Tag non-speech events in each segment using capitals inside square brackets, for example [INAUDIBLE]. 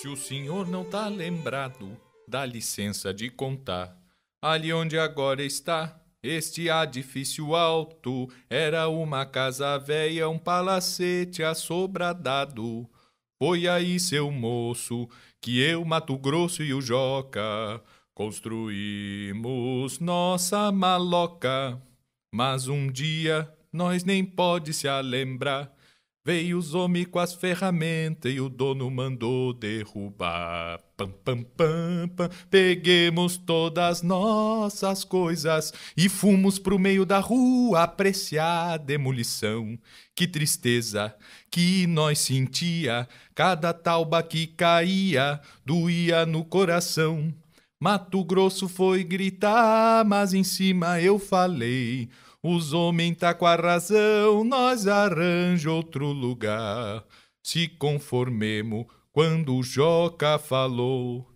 Se o senhor não tá lembrado, dá licença de contar. Ali onde agora está, este edifício alto era uma casa velha, um palacete assobradado. Foi aí, seu moço, que eu, Mato Grosso e o Joca construímos nossa maloca. Mas um dia nós nem pode se alembrar Veio os homens com as ferramentas e o dono mandou derrubar. Pam, pam, pam, pam. Peguemos todas nossas coisas e fomos pro meio da rua apreciar a demolição. Que tristeza que nós sentia, cada talba que caía doía no coração. Mato Grosso foi gritar, mas em cima eu falei. Os homens tá com a razão, nós arranja outro lugar. Se conformemos quando o Joca falou.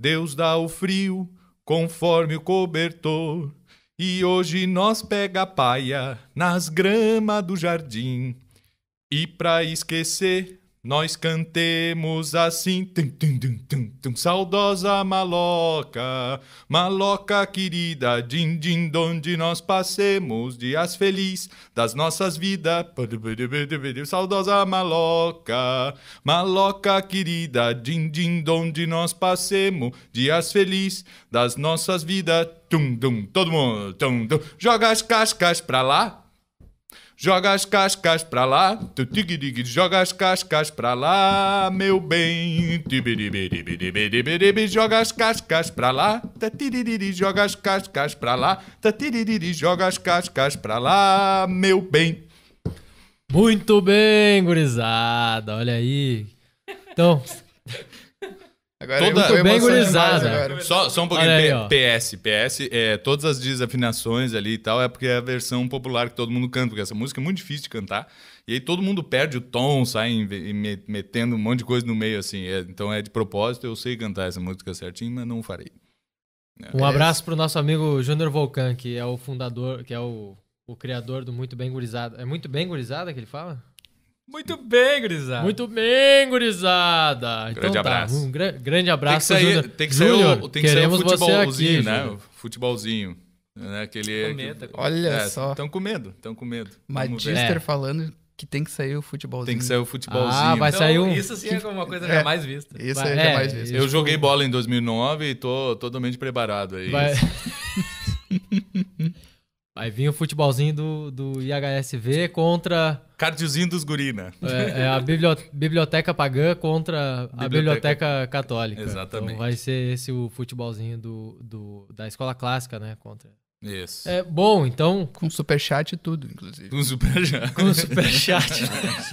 Deus dá o frio conforme o cobertor. E hoje nós pega paia nas gramas do jardim. E pra esquecer nós cantemos assim, tum, tum, tum, tum, tum, saudosa maloca, maloca querida, din, din, onde nós passemos dias felizes das nossas vidas. Saudosa maloca, maloca querida, din, din, onde nós passemos dias felizes das nossas vidas. Tum, tum, todo mundo, tum, tum. Joga as cascas pra lá, Joga as cascas pra lá, tu tigre joga as cascas pra lá, meu bem. Joga as cascas pra lá, ta joga as cascas pra lá, ta joga as cascas pra lá, meu bem. Muito bem, gurizada, olha aí. Então, Agora Toda... é bem gurizada. Só, só um pouquinho. Aí, PS, PS, é, todas as desafinações ali e tal, é porque é a versão popular que todo mundo canta, porque essa música é muito difícil de cantar. E aí todo mundo perde o tom, sai metendo um monte de coisa no meio, assim. É, então é de propósito, eu sei cantar essa música certinho, mas não farei. É. Um abraço pro nosso amigo Júnior Volcan, que é o fundador, que é o, o criador do Muito Bem Gurizada. É Muito Bem Gurizada que ele fala? Muito bem, gurizada. Muito bem, gurizada. Grande então, tá, abraço. Tá. Um gra grande abraço, tem que sair, tem que sair o, tem que sair o futebolzinho, aqui, né? Júnior. O futebolzinho. Né? Aquele, é Olha é, só. Estão com medo, estão com medo. Magister é. falando que tem que sair o futebolzinho. Tem que sair o futebolzinho. Ah, vai então, sair um... Isso sim é uma coisa é, jamais é, vista. Isso vai, é jamais é, vista. Eu joguei bola em 2009 e tô totalmente preparado aí. Vai... [LAUGHS] Aí vinha o futebolzinho do, do IHSV contra. Cardiozinho dos Gurina. Né? É, é a biblioteca pagã contra biblioteca... a biblioteca católica. Exatamente. Então vai ser esse o futebolzinho do, do, da escola clássica, né? Contra. Isso. É bom, então. Com superchat e tudo, inclusive. Com superchat. Com superchat.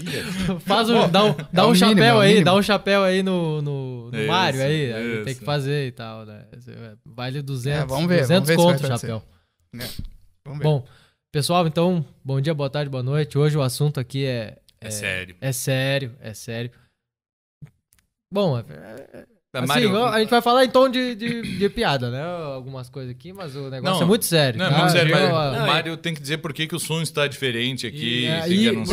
[LAUGHS] Faz um, dá um, é dá é um, chapéu aí, dá um chapéu aí no, no, no isso, Mario aí. aí tem que fazer e tal, né? Vale 200, é, vamos ver, 200 vamos ver conto o chapéu. É. Vamos ver. Bom, pessoal, então, bom dia, boa tarde, boa noite. Hoje o assunto aqui é. É, é sério. É sério, é sério. Bom, é, é tá Assim, Mario... a gente vai falar em tom de, de, de, piada, né? Algumas coisas aqui, mas o negócio não, é muito sério. Não, é muito sério. eu, é. o Mário tem que dizer por que, que o som está diferente aqui. E, e, não,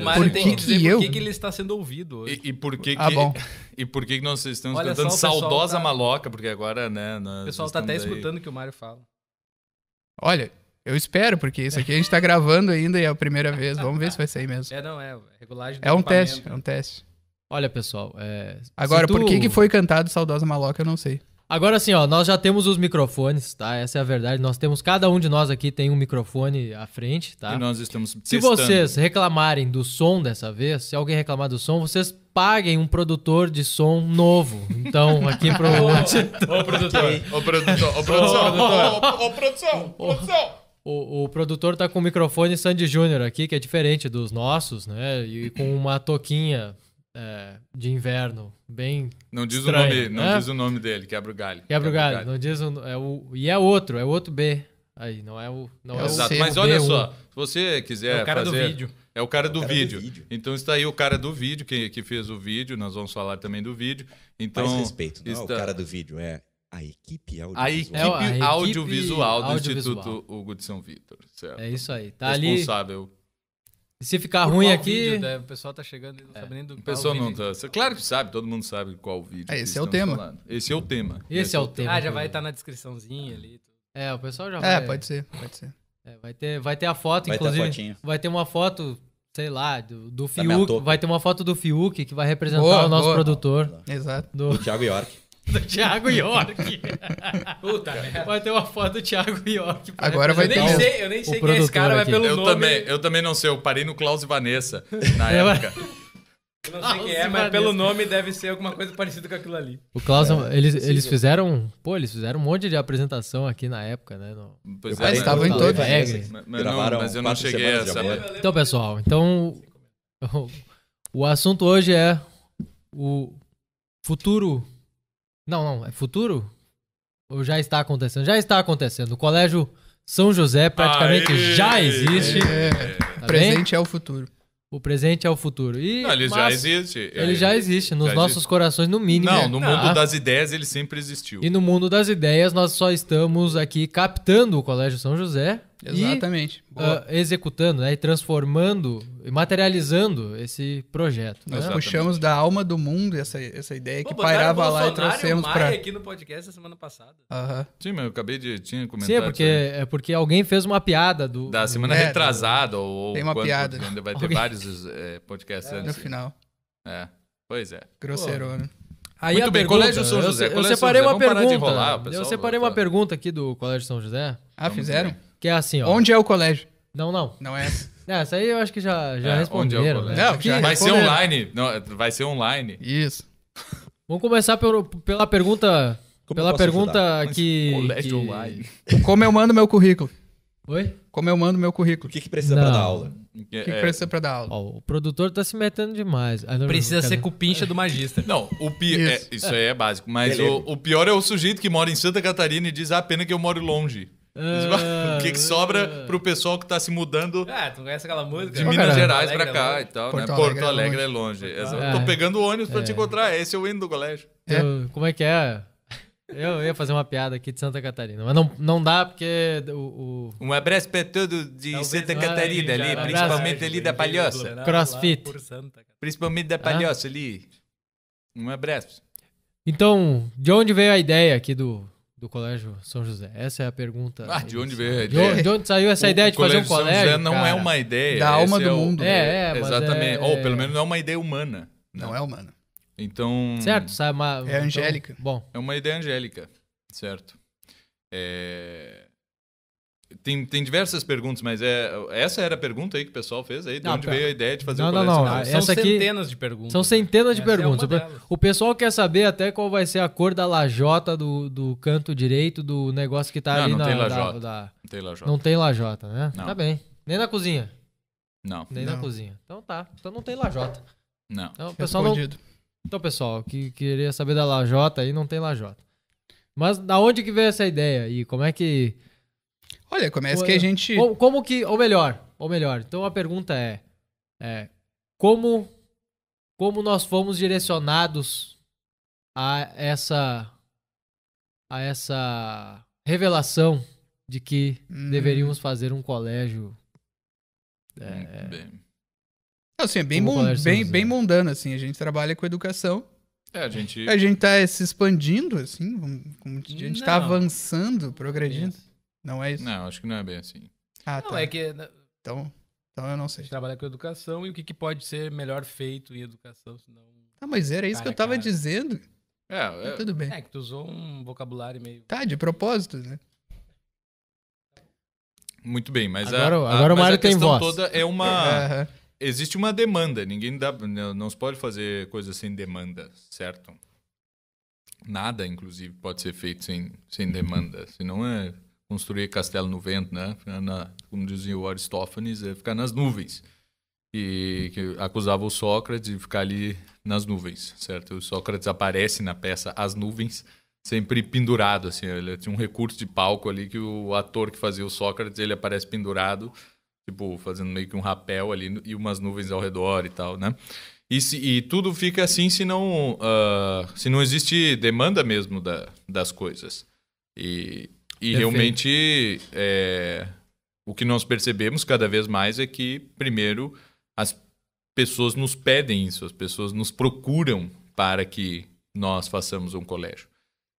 o Mário tem que, que dizer por que, ele está sendo ouvido hoje. E, e por que, ah, bom. [LAUGHS] E por que, que nós estamos Olha cantando Saudosa tá... Maloca, porque agora, né? O pessoal tá está até aí. escutando o que o Mário fala. Olha, eu espero, porque isso aqui a gente tá gravando ainda e é a primeira vez. Vamos ver se vai sair mesmo. É, não, é. é regulagem É um teste, é um teste. Olha, pessoal. É... Agora, tu... por que, que foi cantado Saudosa Maloca, eu não sei. Agora sim, ó, nós já temos os microfones, tá? Essa é a verdade. Nós temos, cada um de nós aqui tem um microfone à frente, tá? E nós estamos testando. Se vocês reclamarem do som dessa vez, se alguém reclamar do som, vocês paguem um produtor de som novo. Então, aqui pro... [LAUGHS] [LAUGHS] Ô, produtor. Ô, produtor. Ô, produtor. Ô, produção. Ô, produção. Ô, produção o, o produtor está com o microfone Sandy Júnior aqui, que é diferente dos nossos, né? E com uma toquinha é, de inverno, bem. Não diz estranha, o nome, né? não diz o nome dele, quebra o galho. Quebra o galho, galho. não diz o, é o e é outro, é outro B. Aí não é o não é, é o Exato, C, mas o olha B1. só, se você quiser é o cara fazer, do vídeo. É o cara, é o do, cara vídeo. do, vídeo. Então está aí o cara do vídeo que, que fez o vídeo, nós vamos falar também do vídeo. Então Mais respeito, não está... é o cara do vídeo, é a equipe audiovisual. A equipe, é, a equipe audiovisual do audiovisual. Instituto Hugo de São Vitor, certo? É isso aí. Tá Responsável. Ali... Se ficar Por ruim aqui. Vídeo, né? O pessoal tá chegando e não é. sabe nem do que. O pessoal não tá. Claro que sabe, todo mundo sabe qual vídeo. É, esse é o tema. Falando. Esse é o tema. Esse, é esse é, é, o tema. Ah, já vai estar tá na descriçãozinha ali. É, o pessoal já é, vai. É, pode ser, pode ser. É, vai, ter, vai ter a foto, vai inclusive. Ter fotinho. vai ter uma foto, sei lá, do, do Fiuk. Vai ter uma foto do Fiuk que vai representar boa, o nosso boa. produtor. Exato. Do, do Thiago York do Thiago York. [LAUGHS] Puta merda. Vai ter uma foto do Thiago York. Agora vai eu ter. Nem sei, eu nem sei quem é esse cara, aqui. mas pelo eu nome. Também, eu também não sei, eu parei no Klaus e Vanessa [LAUGHS] na época. Eu não sei quem é, mas pelo nome deve ser alguma coisa parecida com aquilo ali. O Klaus, é, é eles, sim, eles fizeram. Pô, eles fizeram um monte de apresentação aqui na época, né? No... Pois é, estavam em todos. Mas, mas, mas eu não cheguei a essa. Então, pessoal, então. [LAUGHS] O assunto hoje é o futuro não, não, é futuro? Ou já está acontecendo? Já está acontecendo. O colégio São José praticamente Aê! já existe. É. Tá o presente bem? é o futuro. O presente é o futuro. E, não, ele já existe. Ele já existe, nos já nossos existe. corações, no mínimo. Não, no mundo ah. das ideias ele sempre existiu. E no mundo das ideias nós só estamos aqui captando o Colégio São José Exatamente. E, uh, ah, executando, né? E transformando e materializando esse projeto. Nós né? puxamos da alma do mundo essa, essa ideia Pô, que pairava lá e trouxemos para aqui no podcast semana passada. Uhum. Sim, mas eu acabei de tinha comentado. Sim, é porque é porque alguém fez uma piada do da semana é, retrasada ou, tem uma quanto, piada. ainda vai ter alguém... vários é, podcasts é, antes. No final. É. Pois é. Grosseiro, né? Aí Muito bem, pergunta, Colégio São José. Eu, eu separei José, uma pergunta. Enrolar, pessoal, eu separei uma pergunta aqui do Colégio São José. Ah, Vamos fizeram? Ver. Que é assim, ó. Onde é o colégio? Não, não. Não é essa. [LAUGHS] Não, essa aí eu acho que já, já é, responderam. Onde é o né? colégio? Não, já vai ser online. Não, vai ser online. Isso. Vamos começar pelo, pela pergunta. Como pela pergunta ajudar? que. Colégio que... online. Como eu mando meu currículo? Oi? Como eu mando meu currículo? O que, que precisa para dar aula? O que, que é... precisa para dar aula? Ó, o produtor tá se metendo demais. Ah, não, precisa não, ser cupincha do magista. [LAUGHS] Não, o pi... É, isso. É, isso aí é básico. Mas o, o, pior é o sujeito que mora em Santa Catarina e diz: ah, pena que eu moro longe. Uh, [LAUGHS] o que, que sobra ah. pro pessoal que tá se mudando ah, tu conhece aquela música? de Minas Gerais para pra é cá é e tal, né? Porto né? Alegre Porto Alegre é longe. É longe. Ah, Tô pegando ônibus é. pra te é. encontrar, esse é o hino do colégio. Eu, é? como é que é? Eu ia fazer uma piada aqui de Santa Catarina, mas não, não dá porque o. o... Um abraço pra todo de Talvez Santa Catarina ali, principalmente né? ali da Palhoça. Né? Crossfit. Principalmente da Palhoça ah? ali. Um abraço. Então, de onde veio a ideia aqui do do Colégio São José? Essa é a pergunta. Ah, de onde veio a ideia? De, de onde saiu essa o, ideia de fazer um colégio? O Colégio São José não é cara. é uma ideia. Da alma é do é mundo. é, é, é Exatamente. É, Ou pelo menos não é uma ideia humana. Não, não é humana. Então. Certo, sabe? Uma, é então, angélica. Então, bom. É uma ideia angélica, certo? É tem, tem diversas perguntas, mas é, essa era a pergunta aí que o pessoal fez aí, de não, onde pera. Tá. veio a ideia de fazer não, o Não, não, não. Ah, são essa aqui, centenas de perguntas. São né? centenas de é perguntas. É o pessoal quer saber até qual vai ser a cor da lajota do, do canto direito do negócio que tá não, ali não na... Tem lajota. Da, da, não tem lajota. Não tem lajota, né? Não. Tá bem. Nem na cozinha? Não. Nem na cozinha. Então tá. Então não tem lajota. Não. Então, pessoal não... Então, pessoal, que queria saber da lajota aí, não tem lajota. Mas da onde que veio essa ideia e como é que... Olha, começa ou, que a gente. Ou, como que. Ou melhor, ou melhor, então a pergunta é, é como, como nós fomos direcionados a essa. a essa revelação de que hum. deveríamos fazer um colégio. É, é. bem... Assim, é bem, bem, bem mundano, assim. A gente trabalha com educação. É, a gente... A gente tá se expandindo, assim. Como, a gente está avançando, progredindo. Não é isso? Não, acho que não é bem assim. Ah, não, tá. é que. Né, então, então eu não sei. Trabalhar com educação e o que, que pode ser melhor feito em educação, senão. Ah, tá, mas era isso que eu tava cara. dizendo. É, tá é, tudo bem. É que tu usou um vocabulário meio. Tá, de propósito, né? Muito bem, mas agora, a, agora a, o Mário tem voz. toda é uma. Existe uma demanda, ninguém dá. Não, não se pode fazer coisa sem demanda, certo? Nada, inclusive, pode ser feito sem, sem demanda. Senão é construir castelo no vento, né? Na, como dizia o Aristófanes, é ficar nas nuvens. E que acusava o Sócrates de ficar ali nas nuvens, certo? O Sócrates aparece na peça As Nuvens, sempre pendurado, assim. Ele tinha um recurso de palco ali que o ator que fazia o Sócrates, ele aparece pendurado, tipo, fazendo meio que um rapel ali e umas nuvens ao redor e tal, né? E, se, e tudo fica assim se não, uh, se não existe demanda mesmo da, das coisas. E, e Perfeito. realmente, é, o que nós percebemos cada vez mais é que, primeiro, as pessoas nos pedem isso, as pessoas nos procuram para que nós façamos um colégio.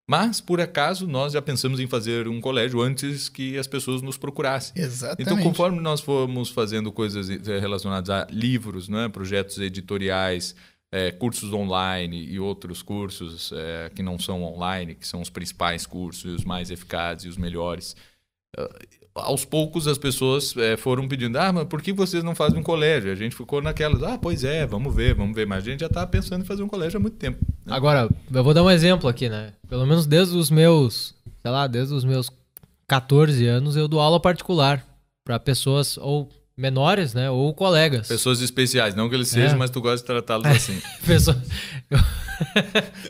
Mas, por acaso, nós já pensamos em fazer um colégio antes que as pessoas nos procurassem. Exatamente. Então, conforme nós fomos fazendo coisas eh, relacionadas a livros, né, projetos editoriais, é, cursos online e outros cursos é, que não são online, que são os principais cursos, os mais eficazes e os melhores. Uh, aos poucos as pessoas é, foram pedindo: ah, mas por que vocês não fazem um colégio? A gente ficou naquelas: ah, pois é, vamos ver, vamos ver. Mas a gente já estava tá pensando em fazer um colégio há muito tempo. Né? Agora, eu vou dar um exemplo aqui, né? Pelo menos desde os meus, sei lá, desde os meus 14 anos eu dou aula particular para pessoas ou menores, né? Ou colegas. Pessoas especiais, não que eles sejam, é. mas tu gosta de tratá-los é. assim. [LAUGHS] Pessoa... [LAUGHS]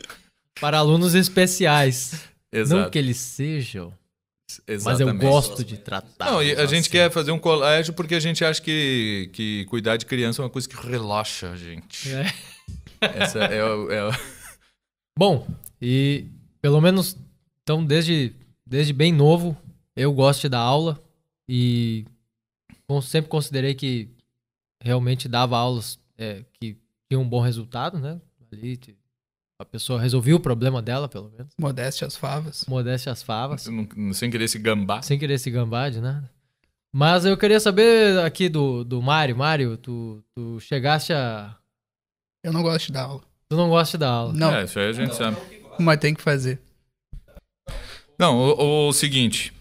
Para alunos especiais. Exato. Não que eles sejam. Exatamente. Mas eu gosto de tratar. Não, a assim. gente quer fazer um colégio porque a gente acha que, que cuidar de criança é uma coisa que relaxa a gente. É. Essa é, o, é o... [LAUGHS] Bom, e pelo menos, então, desde, desde bem novo, eu gosto de dar aula e sempre considerei que realmente dava aulas é, que tinham um bom resultado, né? Ali, tipo, a pessoa resolvia o problema dela, pelo menos. Modéstia as favas. Modéstia as favas. não, sem querer se gambar. Sem querer se gambar de nada. Mas eu queria saber aqui do, do Mário. Mário, tu, tu chegaste a. Eu não gosto de dar aula. Tu não gosta de dar aula? Não. É, isso aí a gente não, sabe. Mas tem que fazer. Não, o, o seguinte.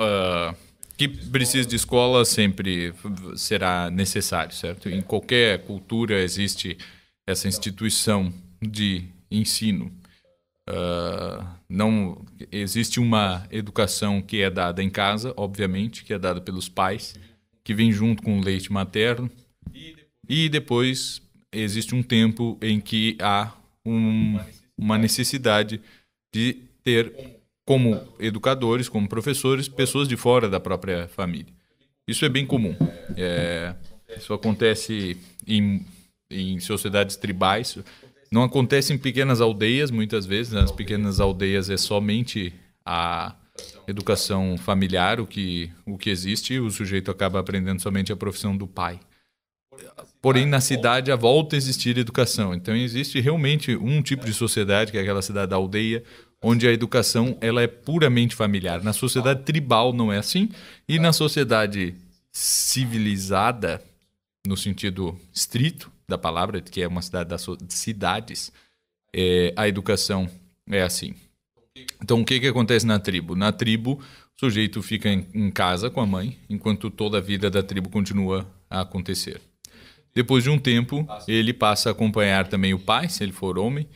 Uh, que precisa de escola sempre será necessário, certo? Em qualquer cultura existe essa instituição de ensino. Uh, não existe uma educação que é dada em casa, obviamente, que é dada pelos pais, que vem junto com o leite materno. E depois existe um tempo em que há um, uma necessidade de ter como educadores, como professores, pessoas de fora da própria família. Isso é bem comum. É, isso acontece em, em sociedades tribais. Não acontece em pequenas aldeias, muitas vezes. Nas pequenas aldeias é somente a educação familiar o que, o que existe. O sujeito acaba aprendendo somente a profissão do pai. Porém, na cidade, a volta a existir educação. Então, existe realmente um tipo de sociedade, que é aquela cidade da aldeia, onde a educação ela é puramente familiar. Na sociedade tribal não é assim e na sociedade civilizada, no sentido estrito da palavra, que é uma cidade das cidades, é, a educação é assim. Então o que que acontece na tribo? Na tribo o sujeito fica em, em casa com a mãe, enquanto toda a vida da tribo continua a acontecer. Depois de um tempo, ele passa a acompanhar também o pai, se ele for homem,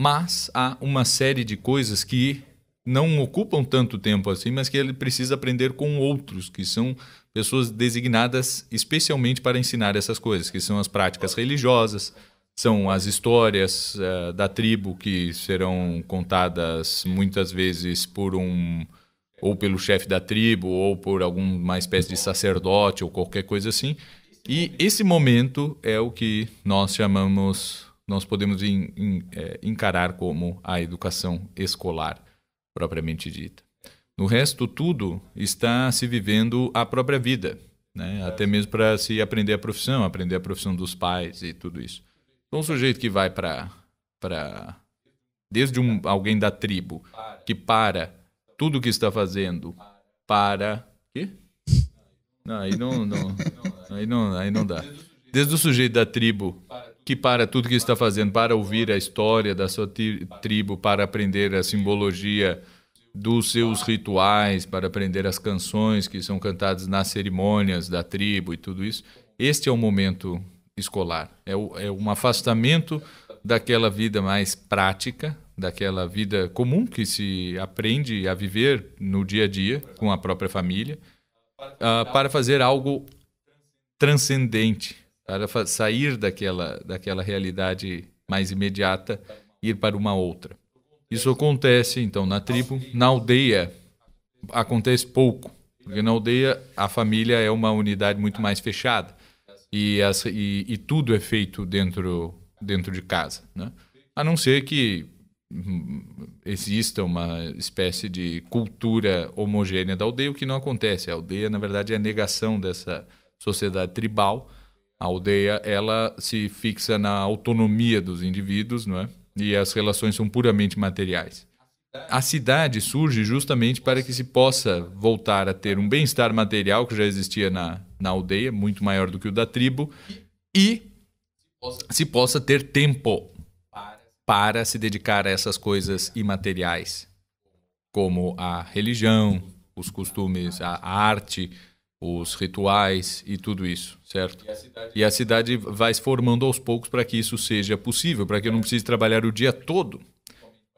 mas há uma série de coisas que não ocupam tanto tempo assim, mas que ele precisa aprender com outros, que são pessoas designadas especialmente para ensinar essas coisas, que são as práticas religiosas, são as histórias uh, da tribo que serão contadas muitas vezes por um ou pelo chefe da tribo ou por alguma espécie de sacerdote ou qualquer coisa assim. E esse momento é o que nós chamamos nós podemos in, in, é, encarar como a educação escolar propriamente dita. No resto, tudo está se vivendo a própria vida, né? É. até mesmo para se aprender a profissão, aprender a profissão dos pais e tudo isso. Então, um sujeito que vai para. Pra... Desde um, alguém da tribo que para tudo que está fazendo para. Quê? Não, aí não, não, é. aí não, aí não dá. Desde o sujeito da tribo que para tudo que está fazendo, para ouvir a história da sua tribo, para aprender a simbologia dos seus rituais, para aprender as canções que são cantadas nas cerimônias da tribo e tudo isso. Este é o momento escolar, é, o, é um afastamento daquela vida mais prática, daquela vida comum que se aprende a viver no dia a dia com a própria família, uh, para fazer algo transcendente, para sair daquela, daquela realidade mais imediata e ir para uma outra. Isso acontece, então, na tribo. Na aldeia, acontece pouco, porque na aldeia a família é uma unidade muito mais fechada e, as, e, e tudo é feito dentro, dentro de casa, né? a não ser que hum, exista uma espécie de cultura homogênea da aldeia, o que não acontece. A aldeia, na verdade, é a negação dessa sociedade tribal a aldeia ela se fixa na autonomia dos indivíduos, não é? E as relações são puramente materiais. A cidade surge justamente para que se possa voltar a ter um bem-estar material que já existia na, na aldeia, muito maior do que o da tribo, e se possa ter tempo para se dedicar a essas coisas imateriais, como a religião, os costumes, a arte, os rituais e tudo isso, certo? E a cidade, e a cidade vai se formando aos poucos para que isso seja possível, para que eu não precise trabalhar o dia todo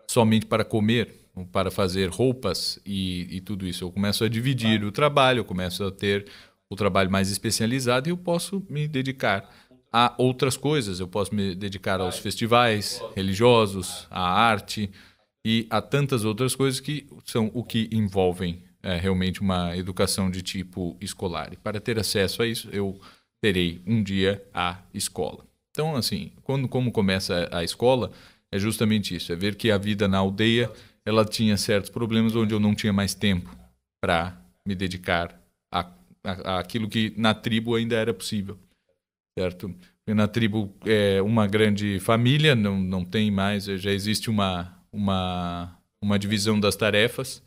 somente para comer, para fazer roupas e, e tudo isso. Eu começo a dividir o trabalho, eu começo a ter o trabalho mais especializado e eu posso me dedicar a outras coisas. Eu posso me dedicar aos festivais religiosos, à arte e a tantas outras coisas que são o que envolvem é, realmente uma educação de tipo escolar. E para ter acesso a isso, eu terei um dia a escola. Então, assim, quando como começa a escola, é justamente isso, é ver que a vida na aldeia, ela tinha certos problemas onde eu não tinha mais tempo para me dedicar a, aquilo que na tribo ainda era possível, certo? Porque na tribo é uma grande família, não, não tem mais, já existe uma, uma, uma divisão das tarefas,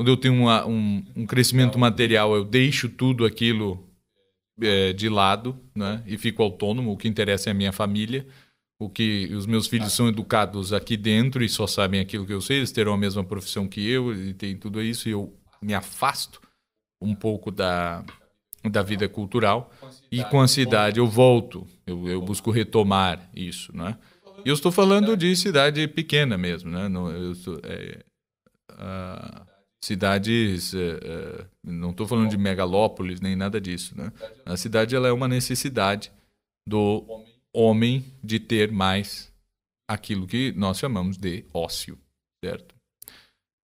quando eu tenho uma, um, um, crescimento material, eu deixo tudo aquilo é, de lado né? e fico autônomo. O que interessa é a minha família. O que os meus filhos ah. são educados aqui dentro e só sabem aquilo que eu sei. Eles terão a mesma profissão que eu e tem tudo isso. E eu me afasto um pouco da, da vida cultural. E com a cidade eu volto. Eu, eu busco retomar isso, né? E eu estou falando de cidade pequena mesmo, né? eu estou, é, cidades, é, é não estou falando de megalópolis nem nada disso, né? A cidade ela é uma necessidade do homem de ter mais aquilo que nós chamamos de ócio, certo?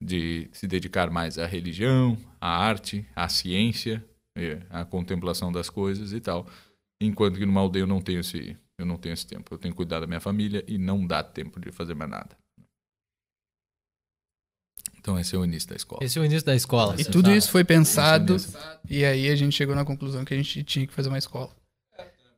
De se dedicar mais à religião, à arte, à ciência, é, à contemplação das coisas e tal. Enquanto que numa aldeia eu não tenho esse, eu não tenho esse tempo. Eu tenho que cuidar da minha família e não dá tempo de fazer mais nada. Então esse é o início da escola. Esse é o início da escola. E tudo isso foi pensado é e aí a gente chegou na conclusão que a gente tinha que fazer uma escola.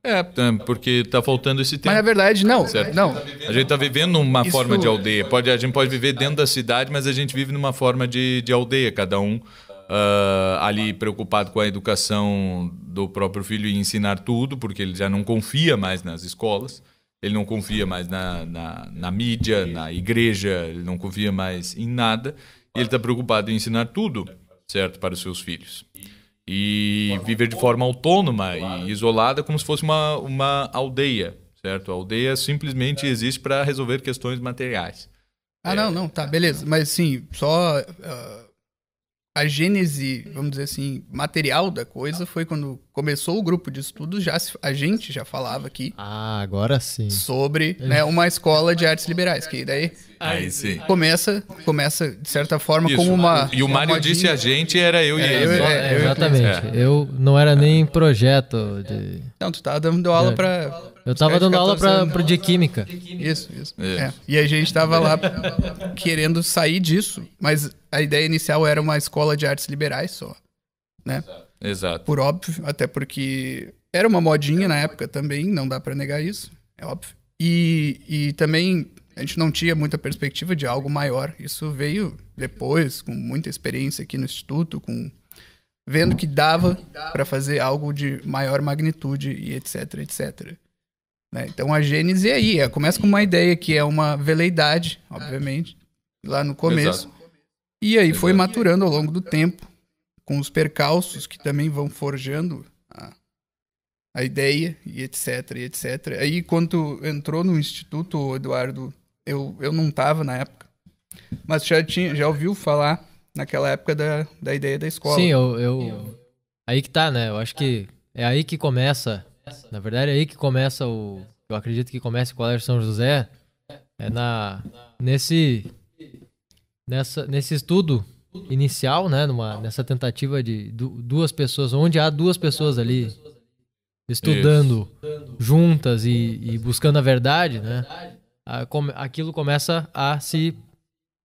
É, é porque tá faltando esse tempo. Mas na verdade, não. Certo? não. A gente tá vivendo uma isso... forma de aldeia. Pode, a gente pode viver dentro da cidade, mas a gente vive numa forma de, de aldeia, cada um uh, ali preocupado com a educação do próprio filho e ensinar tudo, porque ele já não confia mais nas escolas, ele não confia mais na, na, na mídia, na igreja, ele não confia mais em nada ele está preocupado em ensinar tudo, certo, para os seus filhos. E viver de forma autônoma e isolada, como se fosse uma, uma aldeia, certo? A aldeia simplesmente existe para resolver questões materiais. Ah, é, não, não, tá, beleza. Mas sim, só. Uh a gênese, vamos dizer assim, material da coisa foi quando começou o grupo de estudos, já se, a gente já falava aqui. Ah, agora sim. Sobre né, uma escola de artes liberais, que daí Aí sim. Começa, começa de certa forma, Isso. como uma. E o Mário disse a gente, era eu e é, ele. Eu, é, exatamente. É. Eu não era nem projeto de. Não, tu tá dando aula é. para eu tava dando aula para de química. Isso, isso. É. E a gente tava lá querendo sair disso, mas a ideia inicial era uma escola de artes liberais só, né? Exato. Por óbvio, até porque era uma modinha na época também, não dá para negar isso, é óbvio. E, e também a gente não tinha muita perspectiva de algo maior. Isso veio depois, com muita experiência aqui no instituto, com vendo que dava para fazer algo de maior magnitude e etc, etc. Né? Então a Gênese é aí, é, começa com uma ideia que é uma veleidade, obviamente, lá no começo. Exato. E aí Exato. foi maturando ao longo do tempo, com os percalços que também vão forjando a, a ideia e etc, e etc. Aí quando entrou no instituto, Eduardo, eu, eu não estava na época, mas já, tinha, já ouviu falar naquela época da, da ideia da escola. Sim, eu, eu... Aí que tá, né? Eu acho que é aí que começa na verdade, é aí que começa o. Eu acredito que começa o Colégio São José. É na. Nesse. Nessa, nesse estudo inicial, né? Numa, nessa tentativa de duas pessoas, onde há duas pessoas ali estudando Isso. juntas e, e, buscando a verdade, né? Aquilo começa a se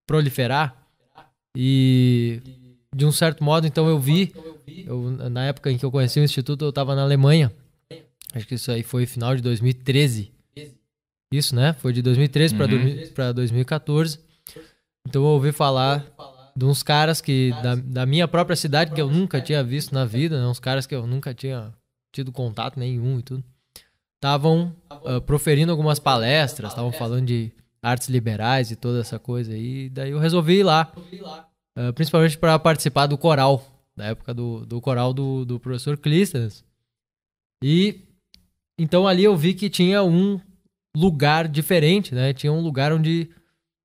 proliferar e de um certo modo, então eu vi, eu, na época em que eu conheci o instituto, eu estava na Alemanha Acho que isso aí foi final de 2013. Isso, né? Foi de 2013 uhum. para 2014. Então eu ouvi falar de uns caras que da, da minha própria cidade que eu nunca tinha visto na vida, né? uns caras que eu nunca tinha tido contato nenhum e tudo, estavam uh, ah, proferindo algumas palestras, estavam falando de artes liberais e toda essa coisa e Daí eu resolvi ir lá, uh, principalmente para participar do coral, da época do, do coral do, do professor Clístenes. E então ali eu vi que tinha um lugar diferente, né? Tinha um lugar onde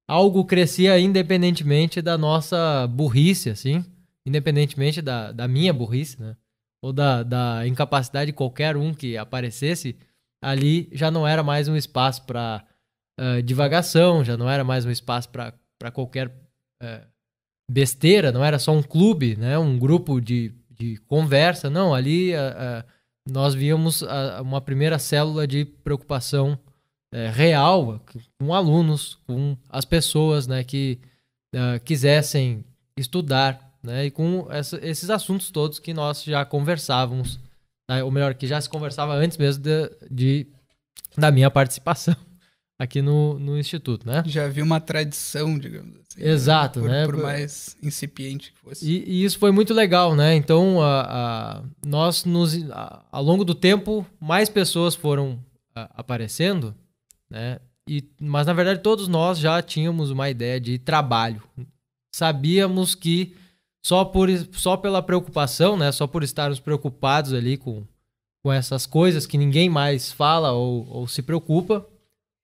algo crescia independentemente da nossa burrice, assim. Independentemente da, da minha burrice, né? Ou da, da incapacidade de qualquer um que aparecesse. Ali já não era mais um espaço para uh, eh, divagação, já não era mais um espaço para qualquer uh, besteira, não era só um clube, né? Um grupo de, de conversa. Não, ali... Uh, nós víamos a, uma primeira célula de preocupação é, real com alunos, com as pessoas né, que uh, quisessem estudar, né, e com essa, esses assuntos todos que nós já conversávamos, né, ou melhor, que já se conversava antes mesmo de, de da minha participação aqui no, no Instituto, né? Já havia uma tradição, digamos assim. Né? Exato, né? Por, né? por mais incipiente que fosse. E, e, isso foi muito legal, né? Então, a, a nós, nos, a, ao longo do tempo, mais pessoas foram a, aparecendo, né? E, mas, na verdade, todos nós já tínhamos uma ideia de trabalho. Sabíamos que só, por, só pela preocupação, né? Só por estarmos preocupados ali com, com essas coisas que ninguém mais fala ou, ou se preocupa,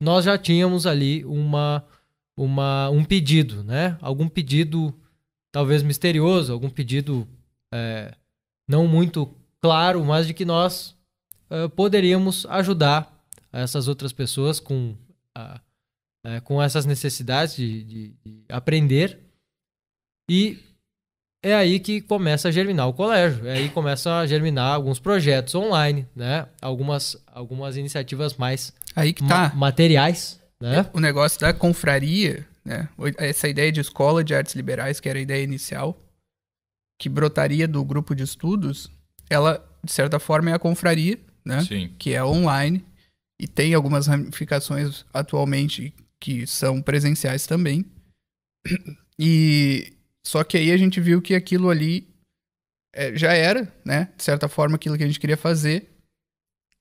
nós já tínhamos ali uma, uma, um pedido, né? Algum pedido talvez misterioso, algum pedido é, não muito claro, mas de que nós é, poderíamos ajudar essas outras pessoas com, a, é, com essas necessidades de, de, de aprender e é aí que começa a germinar o colégio, é aí que começa a germinar alguns projetos online, né? Algumas, algumas iniciativas mais aí que tá. Ma materiais, né? É, o negócio da confraria, né? Essa ideia de escola de artes liberais, que era a ideia inicial, que brotaria do grupo de estudos, ela, de certa forma, é a confraria, né? Sim. Que é online e tem algumas ramificações atualmente que são presenciais também. E só que aí a gente viu que aquilo ali é, já era, né? De certa forma, aquilo que a gente queria fazer.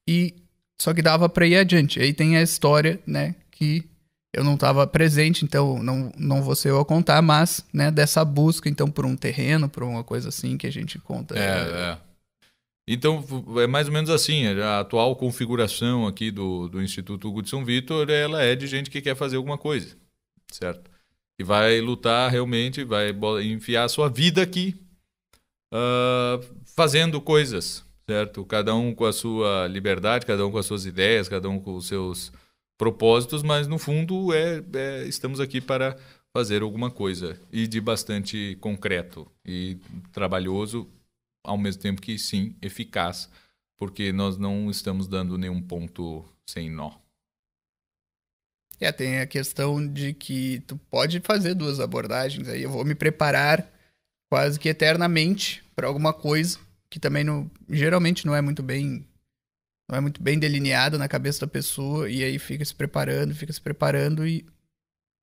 E só que dava para ir adiante. Aí tem a história, né? Que eu não estava presente, então não, não vou ser eu a contar, mas, né? Dessa busca, então, por um terreno, por uma coisa assim que a gente conta. É, é. Então, é mais ou menos assim, é, a atual configuração aqui do, do Instituto Hugo de São Vitor, ela é de gente que quer fazer alguma coisa, certo? E vai lutar realmente, vai enfiar a sua vida aqui uh, fazendo coisas, certo? Cada um com a sua liberdade, cada um com as suas ideias, cada um com os seus propósitos, mas no fundo é, é estamos aqui para fazer alguma coisa e de bastante concreto e trabalhoso, ao mesmo tempo que sim eficaz, porque nós não estamos dando nenhum ponto sem nó. É, tem a questão de que tu pode fazer duas abordagens aí. Eu vou me preparar quase que eternamente para alguma coisa que também não, geralmente não é muito bem não é muito bem delineada na cabeça da pessoa e aí fica se preparando, fica se preparando e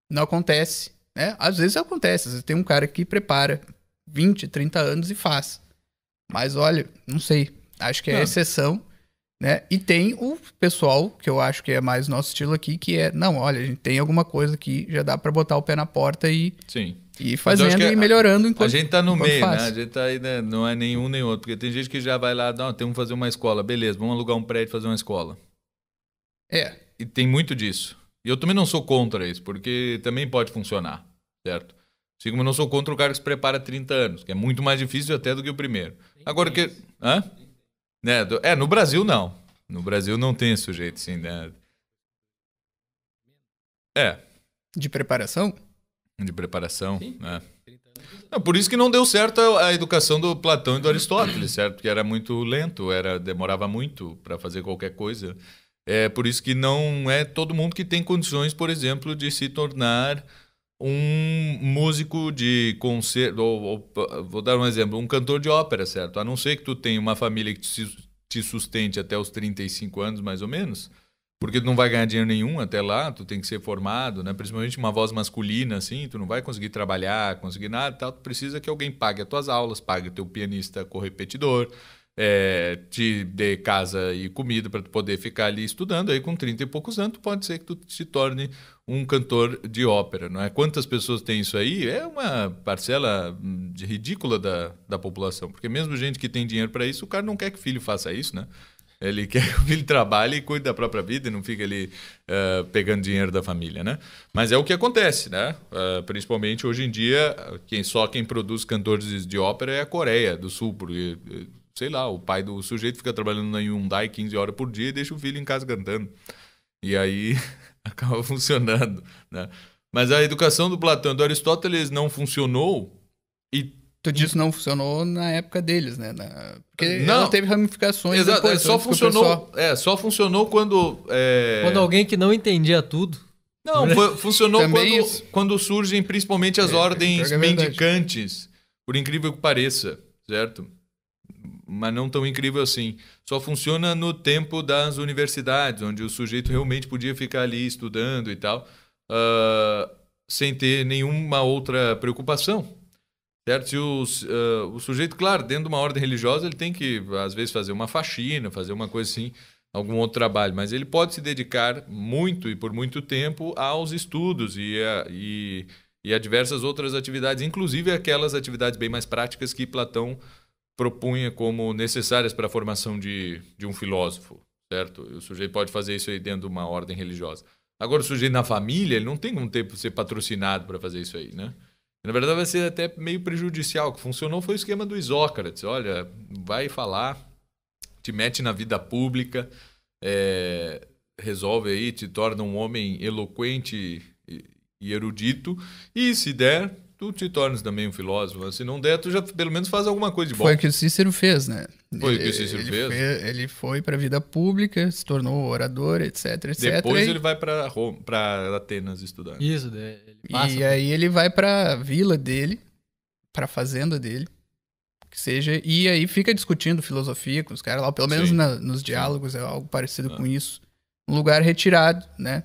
não acontece, né? Às vezes acontece, às vezes tem um cara que prepara 20, 30 anos e faz. Mas olha, não sei, acho que é não. exceção né? E tem o pessoal, que eu acho que é mais nosso estilo aqui, que é, não, olha, a gente tem alguma coisa que já dá para botar o pé na porta e Sim. e fazendo e melhorando enquanto A gente tá no meio, né? faz. né? A gente tá aí, né? não é nenhum nem outro, porque tem gente que já vai lá, não, temos que fazer uma escola, beleza, vamos alugar um prédio e fazer uma escola. É. E tem muito disso. E eu também não sou contra isso, porque também pode funcionar, certo? Assim como eu não sou contra o cara que se prepara 30 anos, que é muito mais difícil até do que o primeiro. Agora que... Hã? Né? Do, é, no Brasil não. No Brasil não tem sujeito assim, né? É. De preparação? De preparação, Sim. né? Não, por isso que não deu certo a, a educação do Platão e do Aristóteles, [COUGHS] certo? Porque era muito lento, era demorava muito para fazer qualquer coisa. É por isso que não é todo mundo que tem condições, por exemplo, de se tornar um músico de concerto, ou, ou, vou dar um exemplo, um cantor de ópera, certo? A não ser que tu tenha uma família que te sustente até os 35 anos, mais ou menos, porque tu não vai ganhar dinheiro nenhum até lá, tu tem que ser formado, né? Principalmente uma voz masculina, assim, tu não vai conseguir trabalhar, conseguir nada tal, tu precisa que alguém pague as tuas aulas, pague teu pianista correpetidor, é, te dê casa e comida para tu poder ficar ali estudando. Aí com 30 e poucos anos, pode ser que tu se torne um cantor de ópera, não é? Quantas pessoas têm isso aí? É uma parcela hum, ridícula da, da população, porque mesmo gente que tem dinheiro para isso, o cara não quer que o filho faça isso, né? Ele [LAUGHS] quer que o filho trabalhe e cuide da própria vida e não fica ali uh, pegando dinheiro da família, né? Mas é o que acontece, né? Uh, principalmente hoje em dia, quem, só quem produz cantores de ópera é a Coreia do Sul, porque, eh, sei lá, o pai do sujeito fica trabalhando na Hyundai 15 horas por dia e deixa o filho em casa cantando. E aí [LAUGHS] [LAUGHS] acaba funcionando. Né? Mas a educação do Platão e do Aristóteles não funcionou e Tu disse não funcionou na época deles, né? Na... Porque não, teve ramificações. Exato, depois, é, só funcionou. É, só funcionou quando. É... Quando alguém que não entendia tudo. Não, foi, funcionou quando, quando, surgem principalmente as é, é ordens mendicantes, por incrível que pareça, certo? mas não tão incrível assim. Só funciona no tempo das universidades, onde o sujeito realmente podia ficar ali estudando e tal, uh, sem ter nenhuma outra preocupação. Certo? Se os, uh, o sujeito, claro, dentro de uma ordem religiosa, ele tem que, às vezes, fazer uma faxina, fazer uma coisa assim, algum outro trabalho, mas ele pode se dedicar muito e por muito tempo aos estudos e a, e, e a diversas outras atividades, inclusive aquelas atividades bem mais práticas que Platão propunha como necessárias para a formação de, de um filósofo, certo? O sujeito pode fazer isso aí dentro de uma ordem religiosa. Agora, o sujeito na família, ele não tem tempo ter, ser patrocinado para fazer isso aí, né? Na verdade, vai ser até meio prejudicial. O que funcionou foi o esquema do Isócrates. Olha, vai falar, te mete na vida pública, é, resolve aí, te torna um homem eloquente e erudito, e se der, tu te tornes também um filósofo. Se não der, tu já pelo menos faz alguma coisa de bom. Foi o que o Cícero fez, né? Foi o que o Cícero ele fez. Foi, ele foi para a vida pública, se tornou orador, etc, etc. Depois e... ele vai para para Atenas estudar. Isso, ele passa, E aí ele vai para vila dele, para fazenda dele, que seja, e aí fica discutindo filosofia com os caras lá, pelo menos na, nos diálogos Sim. é algo parecido ah. com isso. Um lugar retirado, né?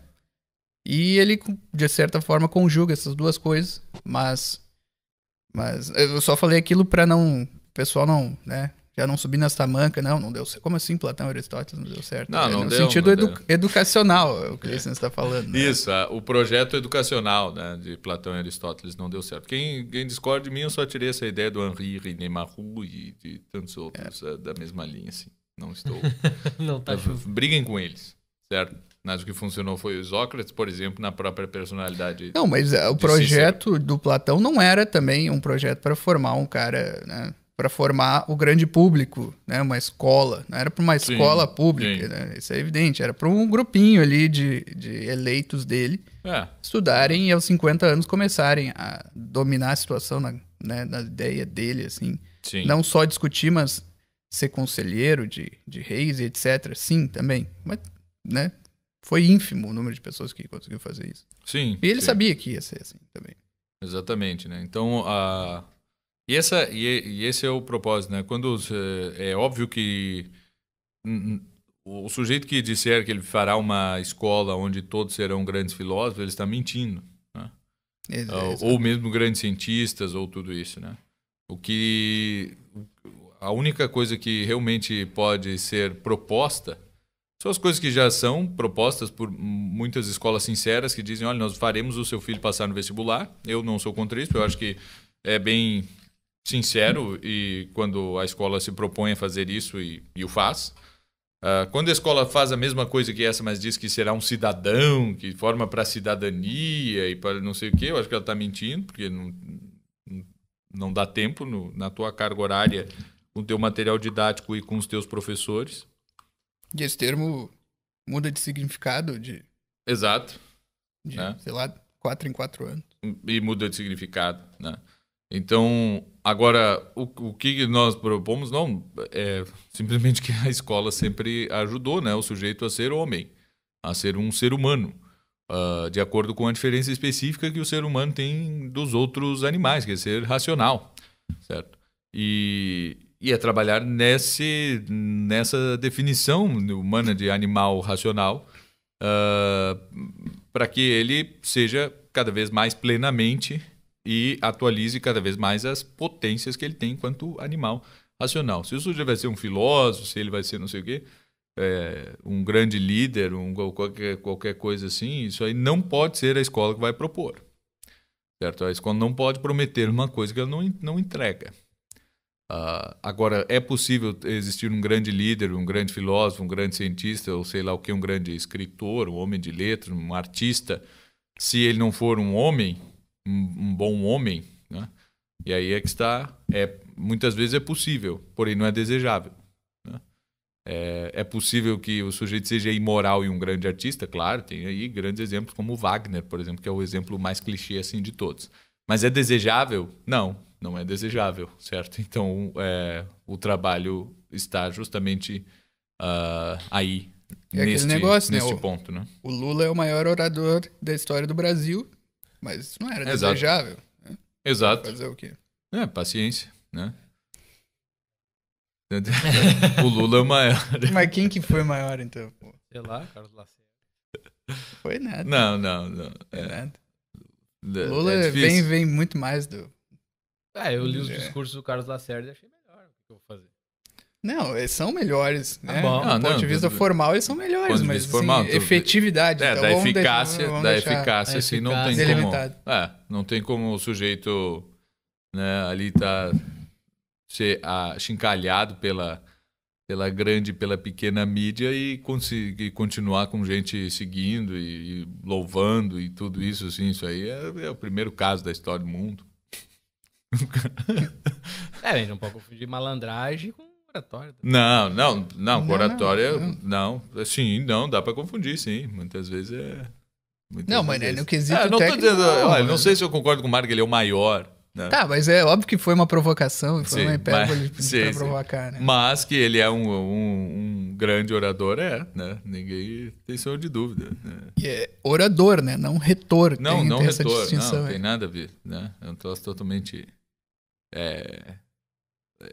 E ele, de certa forma, conjuga essas duas coisas, mas. Mas eu só falei aquilo para não. O pessoal não, né? Já não subir nessa manca, não, não deu certo. Como assim, Platão e Aristóteles não deu certo? Não, é, não no deu, sentido não edu deu. educacional, é o que é. você está falando. Né? Isso, o projeto educacional né, de Platão e Aristóteles não deu certo. Quem, quem discorda de mim, eu só tirei essa ideia do Henri René Marroux e de tantos outros é. é da mesma linha, assim. Não estou. [LAUGHS] não tá Briguem com eles, certo? Mas o que funcionou foi o Sócrates, por exemplo, na própria personalidade. Não, mas é, o projeto Cícero. do Platão não era também um projeto para formar um cara, né? para formar o grande público, né? Uma escola, não né, era para uma escola sim, pública, sim. Né? isso é evidente. Era para um grupinho ali de, de eleitos dele é. estudarem e aos 50 anos começarem a dominar a situação na, né, na ideia dele, assim. Sim. Não só discutir, mas ser conselheiro de, de reis e etc. Sim, também. Mas né? foi ínfimo o número de pessoas que conseguiu fazer isso. Sim. E ele sim. sabia que ia ser assim também. Exatamente, né? Então, a... e, essa, e, e esse é o propósito, né? Quando é, é óbvio que o sujeito que disser que ele fará uma escola onde todos serão grandes filósofos, ele está mentindo. Né? Exato. Ou mesmo grandes cientistas, ou tudo isso. Né? O que. A única coisa que realmente pode ser proposta são as coisas que já são propostas por muitas escolas sinceras que dizem: olha, nós faremos o seu filho passar no vestibular. Eu não sou contra isso, eu acho que é bem sincero e quando a escola se propõe a fazer isso e, e o faz. Uh, quando a escola faz a mesma coisa que essa, mas diz que será um cidadão, que forma para a cidadania e para não sei o quê, eu acho que ela está mentindo, porque não, não dá tempo no, na tua carga horária, com o teu material didático e com os teus professores. E esse termo muda de significado de. Exato. De, né? sei lá, quatro em quatro anos. E muda de significado, né? Então, agora, o, o que nós propomos não é simplesmente que a escola sempre ajudou né, o sujeito a ser homem, a ser um ser humano, uh, de acordo com a diferença específica que o ser humano tem dos outros animais, que é ser racional, certo? E, e é trabalhar nesse, nessa definição humana de animal racional uh, para que ele seja cada vez mais plenamente e atualize cada vez mais as potências que ele tem enquanto animal racional. Se o sujeito vai ser um filósofo, se ele vai ser não sei o quê, é, um grande líder, um, qualquer, qualquer coisa assim, isso aí não pode ser a escola que vai propor. Certo? A escola não pode prometer uma coisa que ela não, não entrega. Uh, agora, é possível existir um grande líder, um grande filósofo, um grande cientista, ou sei lá o que, um grande escritor, um homem de letras, um artista, se ele não for um homem, um, um bom homem, né? E aí é que está, é, muitas vezes é possível, porém não é desejável. Né? É, é possível que o sujeito seja imoral e um grande artista, claro, tem aí grandes exemplos como Wagner, por exemplo, que é o exemplo mais clichê assim de todos. Mas é desejável? Não, não é desejável, certo? Então, é, o trabalho está justamente uh, aí, é neste, negócio, né? neste né? ponto. Né? O Lula é o maior orador da história do Brasil, mas isso não era Exato. desejável. Né? Exato. Fazer o quê? É, paciência, né? [LAUGHS] o Lula é o maior. [LAUGHS] Mas quem que foi maior, então? Pô? Sei lá, Carlos Lacerda. Foi nada. Não, não, não. É. Foi é. nada. É Lula é vem, vem muito mais do ah, eu li os é. discursos do Carlos Lacerda e achei melhor o que eu vou fazer. Não, eles são melhores. Né? Ah, bom. Do não, ah, ponto não, de vista não, formal, eles são melhores, mas assim, tu... efetividade. É, então, da eficácia, deixar, da eficácia, assim, não tem como. É, não tem como o sujeito né, ali tá ser ah, achincalhado pela, pela grande pela pequena mídia e conseguir continuar com gente seguindo e, e, louvando e tudo isso, assim, isso aí é, é o primeiro caso da história do mundo. [LAUGHS] é, a gente não pode confundir malandragem com oratória. Não, não, não, não oratória, é não, não. não. Assim, não, dá para confundir, sim. Muitas vezes é. Muitas não, vezes. mas é, é no quesito. É, não, técnico, dizendo, não, olha, não né? sei se eu concordo com o Marco, ele é o maior. Né? Tá, mas é óbvio que foi uma provocação, foi sim, uma hipérbole [LAUGHS] para provocar, né? Mas que ele é um, um, um, grande orador, é, né? Ninguém tem senhor de dúvida. Né? E é orador, né? Não retor. Não, tem, não tem retor, não, tem é. nada a ver, né? É um troço totalmente é, é,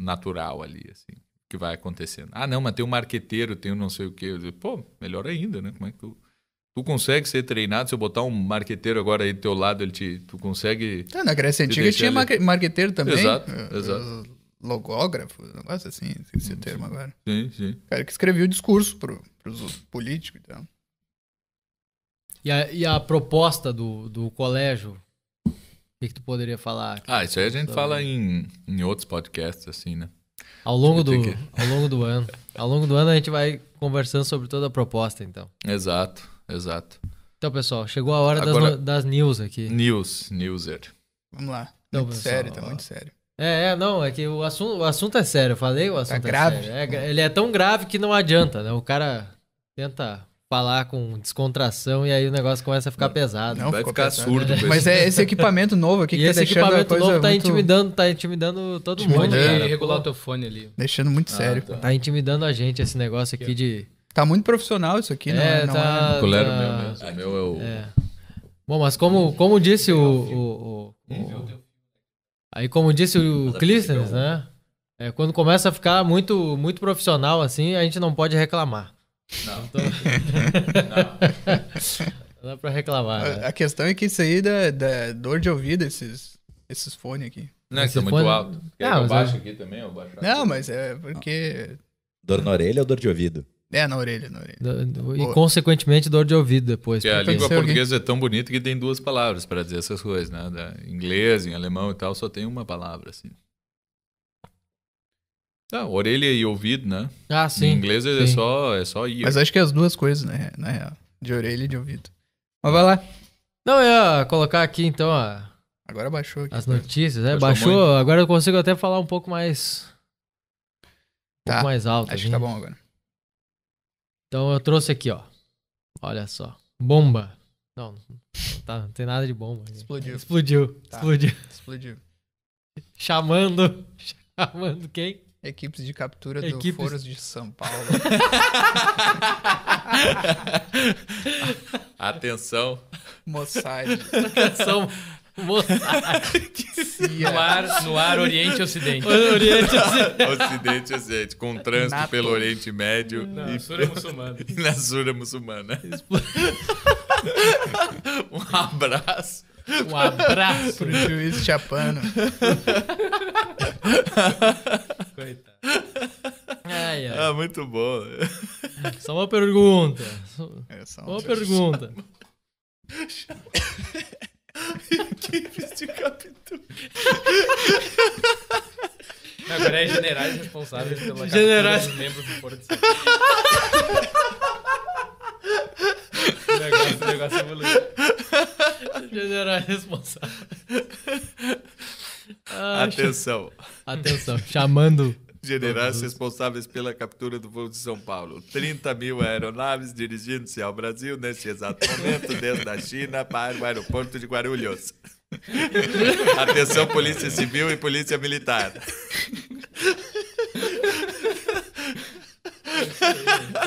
natural ali, assim, que vai acontecendo. Ah, não, mas tem um marqueteiro, tem um não sei o quê. Digo, Pô, melhor ainda, né? Como é que tu... Tu consegue ser treinado? Se eu botar um marqueteiro agora aí do teu lado, ele te, tu consegue. Ah, na Grécia Antiga tinha marqueteiro também. Exato, é, exato. É, logógrafo, um negócio assim, esqueci o termo agora. Sim, sim. O cara que escrevia o discurso pro, pros políticos e então. tal. E a, e a proposta do, do colégio, o que, tu poderia falar? Ah, isso aí a gente Sobre... fala em, em outros podcasts, assim, né? Ao longo, do, que... ao longo do ano. Ao longo do ano a gente vai conversando sobre toda a proposta, então. Exato exato. Então, pessoal, chegou a hora Agora, das, das, news aqui. News, newser. Vamos lá. Então, muito pessoal, sério, tá muito sério. É, é, não, é que o assunto, o assunto é sério. Eu falei o assunto tá é grave. sério. É, ele é tão grave que não adianta, né? O cara tenta falar com descontração e aí o negócio começa a ficar não, pesado. Não, vai ficar pesado. surdo. Mas é esse equipamento novo aqui que e tá esse deixando equipamento novo tá muito... intimidando, tá intimidando todo intimidando. mundo. Cara. É. regular o teu fone ali. Deixando muito ah, sério. Tá. tá. intimidando a gente esse negócio aqui de Tá muito profissional isso aqui, né? É, tá, não é, não tá, é. meu mesmo. O meu é o. É. Bom, mas como, como disse o. o, o, o aí, como disse o Clístenes, né? É, quando começa a ficar muito, muito profissional assim, a gente não pode reclamar. Não. Então... [LAUGHS] não. não [LAUGHS] dá pra reclamar. A, né? a, questão é que isso aí dá, dá dor de ouvido, esses, esses fones aqui. Não, é que tá muito alto. não, eu baixo é... aqui também? Eu baixo não, aqui. mas é porque. Dor na orelha ou dor de ouvido? É, na orelha, na orelha. e, consequentemente, dor de ouvido depois. Porque a língua portuguesa é tão bonita que tem duas palavras para dizer essas coisas, né? Da inglês, em alemão e tal, só tem uma palavra, assim. Ah, orelha e ouvido, né? Ah, sim. Em inglês é sim. é só, é só ear. Mas acho que é as duas coisas, né? Na real. De orelha e de ouvido. Mas vai lá. Não, eu ia colocar aqui, então, a... Agora baixou aqui. As tá? notícias, né? Baixou, baixou agora eu consigo até falar um pouco mais... Um tá. pouco mais alto. Acho assim. que tá bom agora. Então eu trouxe aqui, ó. Olha só. Bomba. Não, tá, não tem nada de bomba. Explodiu. Explodiu. Tá. Explodiu. Explodiu. Chamando. Chamando quem? Equipes de captura Equipes... do Foros de São Paulo. [LAUGHS] Atenção. Moçada. Atenção no, ar, no ar, Oriente Ocidente. Oriente [LAUGHS] Ocidente. Ocidente Ocidente, com trânsito Nato. pelo Oriente Médio. na e, sura muçulmana. E [LAUGHS] na Sura muçulmana. [LAUGHS] um abraço. Um abraço pro juiz Chapano. Coitado. Ai, ai. Ah, muito bom. Só uma pergunta. Só, é, só uma pergunta. Equipes [LAUGHS] de captura. agora é generais responsáveis pela generais. dos membros do Foro de São Paulo. negócio, negócio evoluiu. Generais responsáveis. Ah, Atenção. Atenção, chamando generais uhum. responsáveis pela captura do voo de São Paulo. 30 mil aeronaves dirigindo-se ao Brasil neste exato momento, desde a China para o aeroporto de Guarulhos. Atenção, Polícia Civil e Polícia Militar.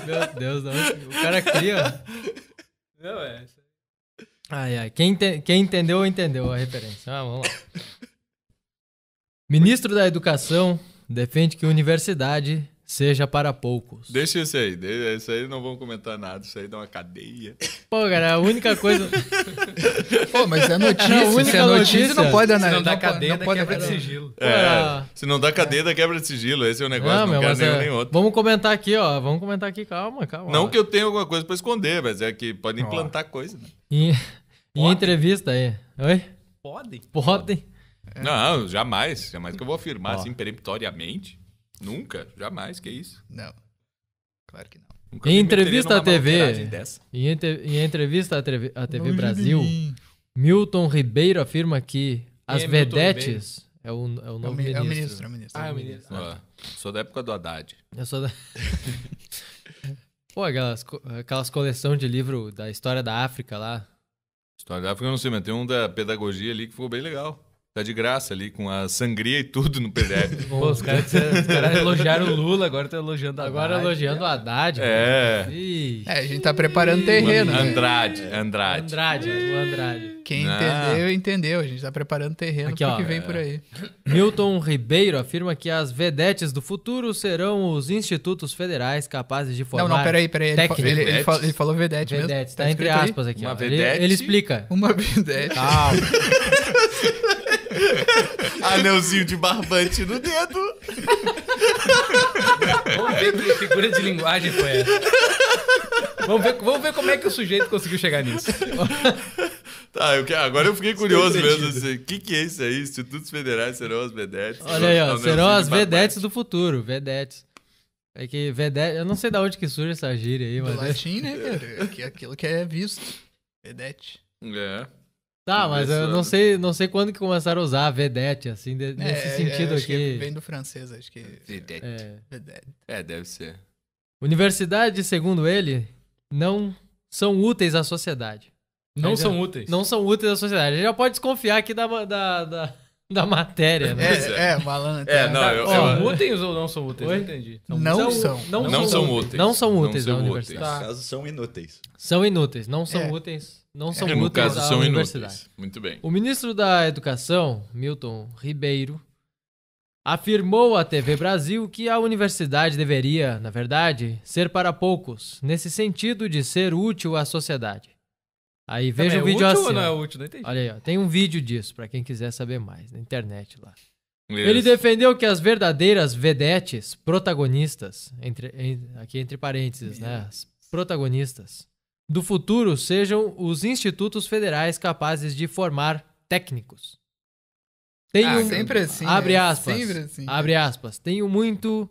Meu Deus, não. o cara cria. Não, é. Ai, ai. Quem, Quem entendeu, entendeu a referência. Ah, vamos lá. Ministro da Educação defende que universidade seja para poucos. Deixa isso aí, deixa isso aí não vão comentar nada, isso aí dá uma cadeia. Pô, cara, a única coisa. [LAUGHS] Pô, mas é notícia, a única se é notícia, notícia não pode analisar. Se não dá cadeia, não pode, quebra de sigilo. É. é, se não dá cadeia, da quebra de sigilo, esse é o negócio, não, ah, não meu, quero nenhum é, nem outro. Vamos comentar aqui, ó, vamos comentar aqui, calma, calma. Não ó. que eu tenha alguma coisa para esconder, mas é que podem implantar ó. coisa. Né? em entrevista aí. Oi? Podem? Podem. É. Não, jamais. Jamais que eu vou afirmar assim peremptoriamente. Nunca, jamais, que isso. Não. Claro que não. Nunca Em entrevista à TV, em, em entrevista à TV, Longe Brasil, Milton Ribeiro afirma que é as É, vedetes é o, é o É o é o ministro. é o ministro. Ah, é o ministro. sou da época do Haddad. Eu sou da... [LAUGHS] Pô, aquelas, aquelas coleção de livro da história da África lá. História da África, eu não sei, mas tem um da pedagogia ali que ficou bem legal. Tá de graça ali, com a sangria e tudo no PDF. [LAUGHS] os caras cara elogiaram o Lula, agora estão tá elogiando Agora elogiando o Haddad. É. é. a gente tá preparando terreno. Né? Andrade, é. Andrade. Andrade, é, o Andrade. Quem entendeu, entendeu. A gente tá preparando terreno Aqui, ó, que vem é. por aí. [COUGHS] Milton Ribeiro afirma que as vedetes do futuro serão os institutos federais capazes de formar. Não, não, peraí, peraí. Ele, ele, ele, falou, ele, falou vedete, vedete mesmo. Tá, tá entre aspas aí? aqui. Uma ó. vedete. Ele, ele explica. Uma [LAUGHS] vedete. Calma. [LAUGHS] [LAUGHS] Anelzinho de barbante no dedo. Vamos ver que figura de linguagem foi essa. Vamos ver, vamos ver como é que o sujeito conseguiu chegar nisso. Tá, eu agora eu fiquei curioso mesmo. O assim, que, que é isso aí? Institutos federais serão as vedetes. Olha aí, ó, serão as vedetes do futuro, vedetes. É que vedete, eu não sei de onde que surge essa gíria aí, mas. É latim, né, cara? É, é aquilo que é visto. Vedete. É. Tá, mas eu não sei, não sei quando que começaram a usar a vedette, assim, de, é, nesse é, sentido é, acho aqui. Que vem do francês, acho que. Vedette. É. vedette. É, deve ser. universidades segundo ele, não são úteis à sociedade. Não Mas, são úteis. Não são úteis à sociedade. A gente já pode desconfiar aqui da, da, da, da matéria, né? É, é malandro. É, é, não, eu, são eu... úteis ou não são úteis? Eu entendi. não, são, não, não, são, úteis. Não são úteis. Não são úteis. Não são úteis. Tá. caso, são inúteis. São inúteis. Não são é. úteis não são é, úteis caso, à são universidade. Inúteis. Muito bem. O ministro da Educação, Milton Ribeiro, afirmou à TV Brasil que a universidade deveria, na verdade, ser para poucos, nesse sentido de ser útil à sociedade. Aí veja o é um vídeo útil assim. Ou não é útil, não entendi. Olha aí, ó, tem um vídeo disso para quem quiser saber mais na internet lá. Ele defendeu que as verdadeiras vedetes, protagonistas, entre, aqui entre parênteses, né? As protagonistas do futuro sejam os institutos federais capazes de formar técnicos. Tenho, ah, sempre assim. Abre né? aspas. Sempre assim. Abre aspas. Tenho muito.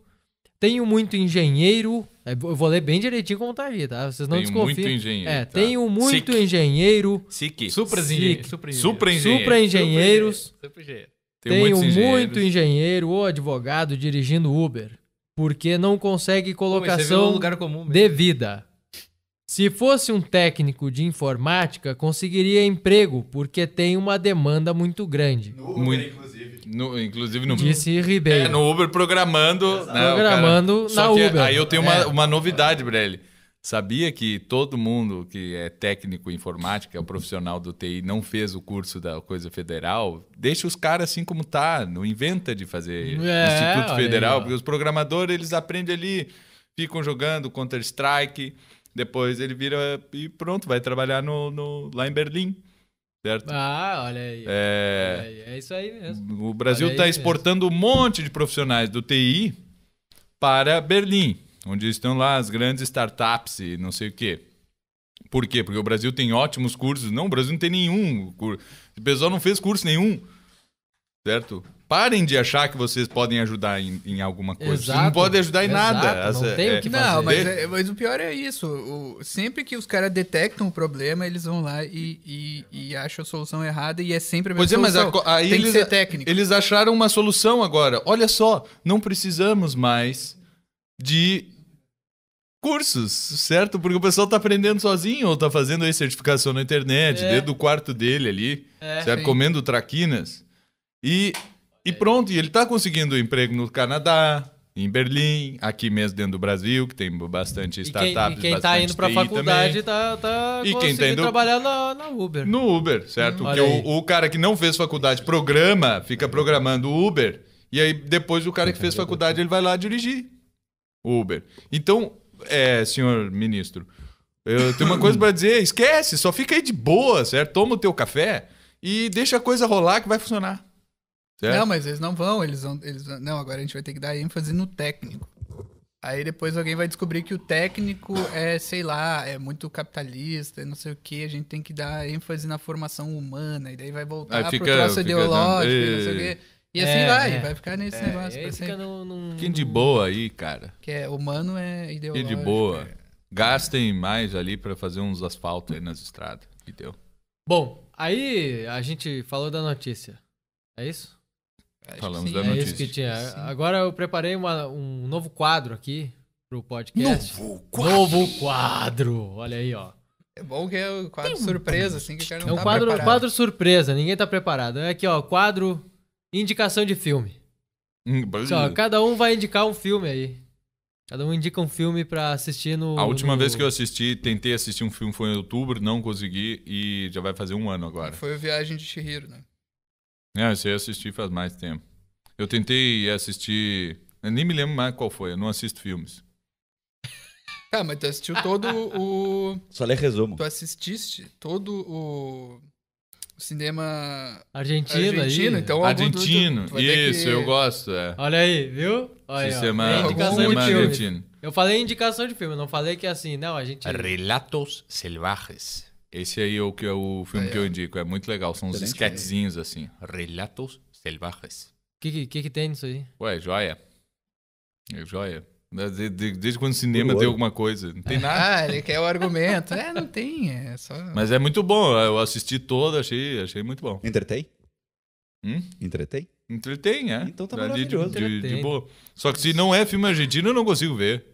Tenho muito engenheiro. É, eu vou ler bem direitinho como tá aí tá? Vocês não desconfiem. Tenho muito engenheiro. É, tá. tenho muito Sique. engenheiro. SIC. Supra-engenheiro. Supra-engenheiros. Tenho muito engenheiro ou advogado dirigindo Uber. Porque não consegue colocação Pô, devida. Se fosse um técnico de informática, conseguiria emprego, porque tem uma demanda muito grande. No Uber, muito, inclusive. No, inclusive no Disse Ribeiro. É, no Uber programando. Né, programando cara, na Uber. Aí eu tenho uma, é. uma novidade para Sabia que todo mundo que é técnico em informática, é um profissional do TI, não fez o curso da coisa federal? Deixa os caras assim como tá, não inventa de fazer é, Instituto Federal, aí, porque os programadores eles aprendem ali, ficam jogando Counter-Strike depois ele vira e pronto, vai trabalhar no, no lá em Berlim. Certo? Ah, olha aí. É, é isso aí mesmo. O Brasil está exportando mesmo. um monte de profissionais do TI para Berlim, onde estão lá as grandes startups e não sei o quê. Por quê? Porque o Brasil tem ótimos cursos. Não, o Brasil não tem nenhum. O pessoal não fez curso nenhum. Certo? Parem de achar que vocês podem ajudar em, em alguma coisa. Exato, vocês não podem ajudar em exato, nada. Não Essa, tem é, o que fazer. Não, mas, é, mas o pior é isso. O, sempre que os caras detectam o problema, eles vão lá e, e, e, acham a solução errada e é sempre a mesma pois solução. é, mas a, aí tem eles, que ser técnico. Eles acharam uma solução agora. Olha só, não precisamos mais de cursos, certo? Porque o pessoal tá aprendendo sozinho ou tá fazendo aí certificação na internet, é. dentro do quarto dele ali, é, certo? Sim. Comendo traquinas. E e pronto, e ele está conseguindo emprego no Canadá, em Berlim, aqui mesmo dentro do Brasil, que tem bastante startups. E quem está indo para a faculdade está tá e tá indo... trabalhar na, na, Uber. No Uber, certo? Hum, Porque o, o, cara que não fez faculdade programa, fica programando o Uber, e aí depois o cara que fez faculdade ele vai lá dirigir o Uber. Então, é, senhor ministro, eu tenho uma coisa para dizer, esquece, só fica aí de boa, certo? Toma o teu café e deixa a coisa rolar que vai funcionar. Não, mas eles não vão, eles vão, eles vão. Não, agora a gente vai ter que dar ênfase no técnico. Aí depois alguém vai descobrir que o técnico é, sei lá, é muito capitalista, não sei o que, a gente tem que dar ênfase na formação humana, e daí vai voltar Aí fica, pro traço ideológico, e... não sei o quê. E assim é, vai, é. vai ficar nesse é, negócio. Aí fica no, num... Fiquem de boa aí, cara. Que é humano é ideológico. Fiquem de boa. É. Gastem mais ali para fazer uns asfaltos aí nas estradas. E deu. Bom, aí a gente falou da notícia. É isso? Falamos da notícia. É isso que tinha. Agora eu preparei uma, um novo quadro aqui pro podcast. Novo quadro! Novo quadro! Olha aí, ó. É bom que é o quadro Tem surpresa, um... assim, que o cara é não é um tá quadro, preparado. quadro surpresa, ninguém tá preparado. É aqui, ó, quadro indicação de filme. Hum, só, cada um vai indicar um filme aí. Cada um indica um filme para assistir no. A última no... vez que eu assisti, tentei assistir um filme foi em outubro, não consegui e já vai fazer um ano agora. Foi a Viagem de Chihiro, né? Não, ah, esse eu assisti faz mais tempo. Eu tentei assistir. Eu nem me lembro mais qual foi, eu não assisto filmes. Ah, mas tu assistiu todo o. Só lê resumo. Tu assististe todo o cinema argentino, aí. então argentino isso que... eu gosto é. olha aí viu olha, cinema, ó, argentino eu falei indicação de filme não falei que é assim não a gente relatos selvagens esse aí é o, que é o filme é, que eu indico. É muito legal. São uns esquetezinhos, assim. Relatos selvagens. O que, que, que, tem nisso aí? Ué, joia. É joia. Desde, desde quando o cinema tem alguma coisa. Não tem nada. [LAUGHS] Ah, ele quer o argumento. é, não tem. É só... Mas é muito bom. Eu assisti todo, achei, achei muito bom. Entretei? Hum? Entretei? Entretém, é. Então tá maravilhoso. De, de, de, boa. Só que se não é filme argentino, eu não consigo ver.